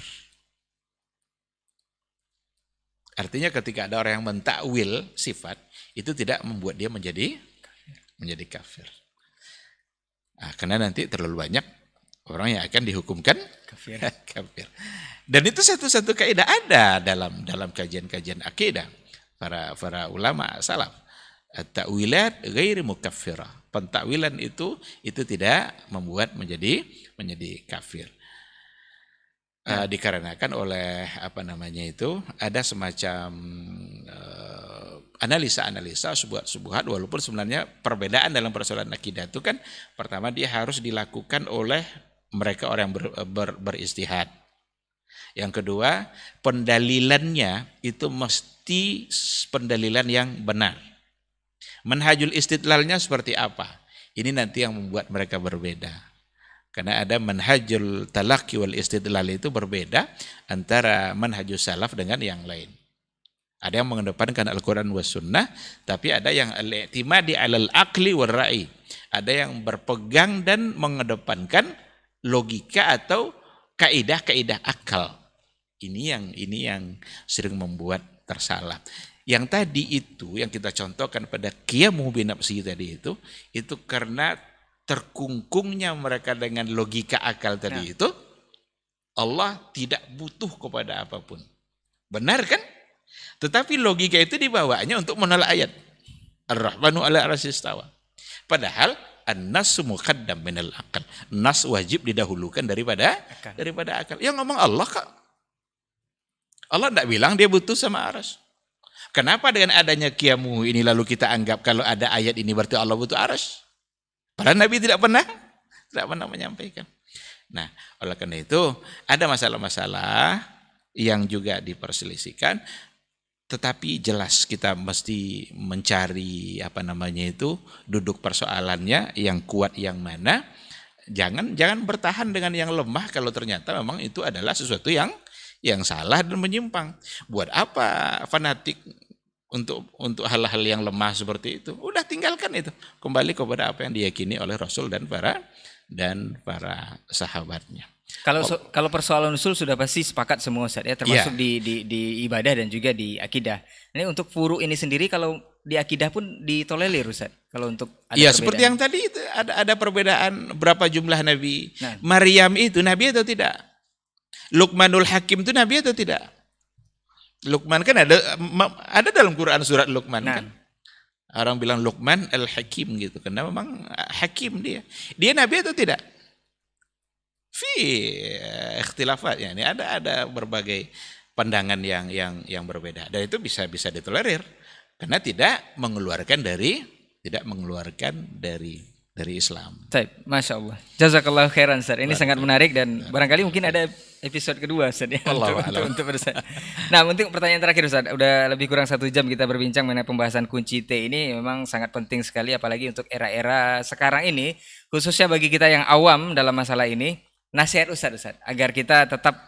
Artinya ketika ada orang yang mentakwil sifat itu tidak membuat dia menjadi menjadi kafir. Nah, karena nanti terlalu banyak orang yang akan dihukumkan kafir. kafir. Dan itu satu-satu kaidah ada dalam dalam kajian-kajian akidah para para ulama salaf. Takwilat tawilat ghairi mukaffirah. Pentakwilan itu itu tidak membuat menjadi menjadi kafir uh, dikarenakan oleh apa namanya itu ada semacam uh, analisa-analisa sebuah subuhat walaupun sebenarnya perbedaan dalam persoalan akidah itu kan pertama dia harus dilakukan oleh mereka orang ber, ber, beristihad. Yang kedua, pendalilannya itu mesti pendalilan yang benar. Menhajul istidlalnya seperti apa? Ini nanti yang membuat mereka berbeda. Karena ada manhajul talaki wal istidlal itu berbeda antara manhajus salaf dengan yang lain. Ada yang mengedepankan Al-Quran wa sunnah, tapi ada yang al-i'timadi alal akli wa ra'i. Ada yang berpegang dan mengedepankan logika atau kaidah-kaidah akal. Ini yang ini yang sering membuat tersalah. Yang tadi itu yang kita contohkan pada kiamu binapsi tadi itu itu karena terkungkungnya mereka dengan logika akal tadi ya. itu, Allah tidak butuh kepada apapun. Benar kan? Tetapi logika itu dibawanya untuk menolak ayat. Ar-Rahmanu ala arasistawa. Padahal an-nasu muqaddam minal akal. Nas wajib didahulukan daripada akal. daripada akal. Yang ngomong Allah kok. Allah tidak bilang dia butuh sama aras. Kenapa dengan adanya kiamu ini lalu kita anggap kalau ada ayat ini berarti Allah butuh aras? Padahal Nabi tidak pernah tidak pernah menyampaikan. Nah, oleh karena itu ada masalah-masalah yang juga diperselisihkan tetapi jelas kita mesti mencari apa namanya itu duduk persoalannya yang kuat yang mana jangan jangan bertahan dengan yang lemah kalau ternyata memang itu adalah sesuatu yang yang salah dan menyimpang. Buat apa fanatik untuk untuk hal-hal yang lemah seperti itu. Udah tinggalkan itu. Kembali kepada apa yang diyakini oleh Rasul dan para dan para sahabatnya. Kalau oh. so, kalau persoalan usul sudah pasti sepakat semua saat ya iya. termasuk yeah. di, di di ibadah dan juga di akidah. Ini untuk furu ini sendiri kalau di akidah pun ditolerir Ustaz. Kalau untuk ada Ya, perbedaan. seperti yang tadi itu ada ada perbedaan berapa jumlah nabi. Nah. Maryam itu nabi atau tidak? Lukmanul Hakim itu nabi atau tidak? Lukman kan ada ada dalam Quran surat Lukman nah. kan. Orang bilang Lukman al-Hakim gitu karena memang eh, hakim dia. Dia nabi atau tidak? Fi eh, ikhtilafat ya. Ini ada ada berbagai pandangan yang yang yang berbeda dan itu bisa bisa ditolerir karena tidak mengeluarkan dari tidak mengeluarkan dari dari Islam. Taip, Masya Allah. Jazakallah khairan Ustaz. Ini Baik. sangat menarik dan barangkali mungkin ada episode kedua Ustaz ya. Allah untuk, Allah. untuk, untuk Nah untuk pertanyaan terakhir Ustaz, udah lebih kurang satu jam kita berbincang mengenai pembahasan kunci T ini memang sangat penting sekali apalagi untuk era-era sekarang ini khususnya bagi kita yang awam dalam masalah ini nasihat Ustaz Ustaz agar kita tetap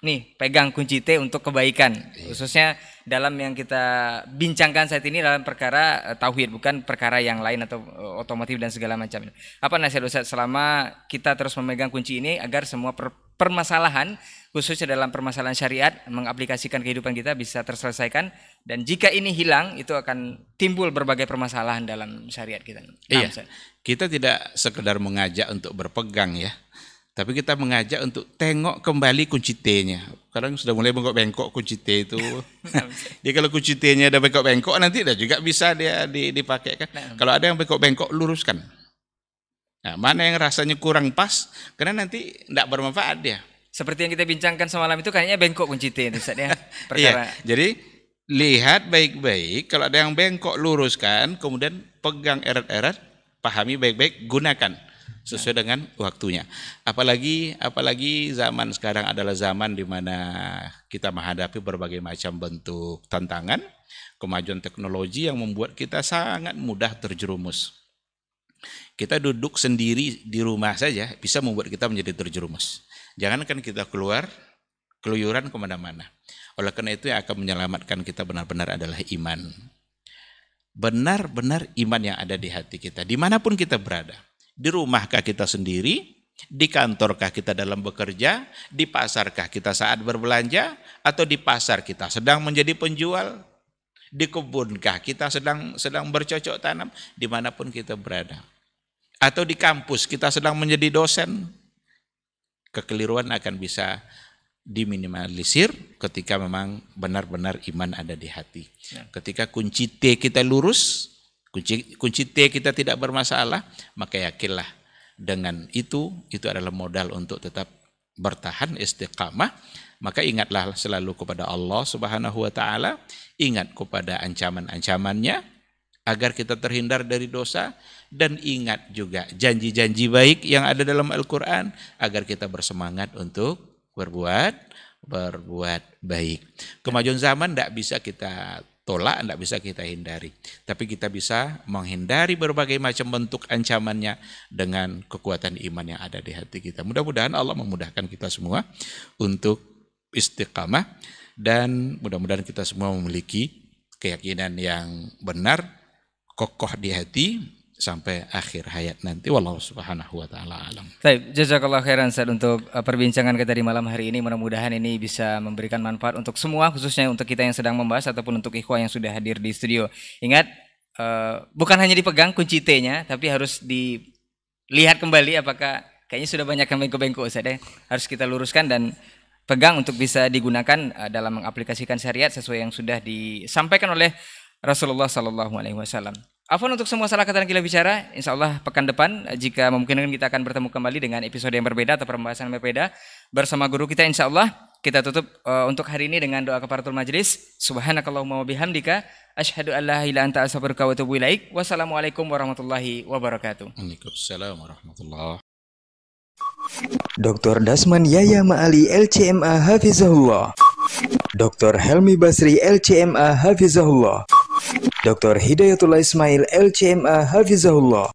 nih pegang kunci T untuk kebaikan iya. khususnya dalam yang kita bincangkan saat ini dalam perkara eh, tauhid bukan perkara yang lain atau eh, otomotif dan segala macam. Apa nasihat Ustaz selama kita terus memegang kunci ini agar semua per permasalahan khususnya dalam permasalahan syariat mengaplikasikan kehidupan kita bisa terselesaikan dan jika ini hilang itu akan timbul berbagai permasalahan dalam syariat kita. Nah, iya. Ustaz. Kita tidak sekedar mengajak untuk berpegang ya tapi kita mengajak untuk tengok kembali kunci T-nya. Kadang sudah mulai bengkok-bengkok kunci T itu. dia kalau kunci T-nya ada bengkok-bengkok nanti dah juga bisa dia dipakai kan. Nah. kalau ada yang bengkok-bengkok luruskan. Nah, mana yang rasanya kurang pas karena nanti tidak bermanfaat dia. Seperti yang kita bincangkan semalam itu kayaknya bengkok kunci T itu Ustaz ya, iya. Perkara. iya. Jadi lihat baik-baik kalau ada yang bengkok luruskan kemudian pegang erat-erat pahami baik-baik gunakan sesuai dengan waktunya. Apalagi apalagi zaman sekarang adalah zaman di mana kita menghadapi berbagai macam bentuk tantangan, kemajuan teknologi yang membuat kita sangat mudah terjerumus. Kita duduk sendiri di rumah saja bisa membuat kita menjadi terjerumus. Jangankan kita keluar, keluyuran kemana-mana. Oleh karena itu yang akan menyelamatkan kita benar-benar adalah iman. Benar-benar iman yang ada di hati kita, dimanapun kita berada. Di rumahkah kita sendiri? Di kantorkah kita dalam bekerja? Di pasarkah kita saat berbelanja? Atau di pasar kita sedang menjadi penjual? Di kebunkah kita sedang sedang bercocok tanam? Dimanapun kita berada. Atau di kampus kita sedang menjadi dosen? Kekeliruan akan bisa diminimalisir ketika memang benar-benar iman ada di hati. Ya. Ketika kunci T kita lurus, kunci kunci T kita tidak bermasalah maka yakinlah dengan itu itu adalah modal untuk tetap bertahan istiqamah maka ingatlah selalu kepada Allah Subhanahu wa taala ingat kepada ancaman-ancamannya agar kita terhindar dari dosa dan ingat juga janji-janji baik yang ada dalam Al-Qur'an agar kita bersemangat untuk berbuat berbuat baik. Kemajuan zaman tidak bisa kita tolak, tidak bisa kita hindari. Tapi kita bisa menghindari berbagai macam bentuk ancamannya dengan kekuatan iman yang ada di hati kita. Mudah-mudahan Allah memudahkan kita semua untuk istiqamah dan mudah-mudahan kita semua memiliki keyakinan yang benar, kokoh di hati, sampai akhir hayat nanti wallahu subhanahu wa taala alam. Baik, jazakallah khairan Ustaz untuk uh, perbincangan kita di malam hari ini. Mudah-mudahan ini bisa memberikan manfaat untuk semua khususnya untuk kita yang sedang membahas ataupun untuk ikhwah yang sudah hadir di studio. Ingat uh, bukan hanya dipegang kunci T-nya tapi harus dilihat kembali apakah kayaknya sudah banyak yang bengkok-bengkok Ustaz ya. Harus kita luruskan dan pegang untuk bisa digunakan uh, dalam mengaplikasikan syariat sesuai yang sudah disampaikan oleh Rasulullah sallallahu alaihi wasallam. Afwan untuk semua salah kata yang kita bicara, insya Allah pekan depan eh, jika memungkinkan kita akan bertemu kembali dengan episode yang berbeda atau pembahasan yang berbeda bersama guru kita insya Allah. Kita tutup uh, untuk hari ini dengan doa kafaratul majlis. Subhanakallahumma wa bihamdika ashhadu an la anta astaghfiruka wa atubu ilaik. Wassalamualaikum warahmatullahi wabarakatuh. Waalaikumsalam warahmatullahi. Dr. Dasman Yaya Ma'ali LCMA Hafizahullah. Dr. Helmi Basri LCMA Hafizahullah. Dr. Hidayatullah Ismail LCMA Hafizahullah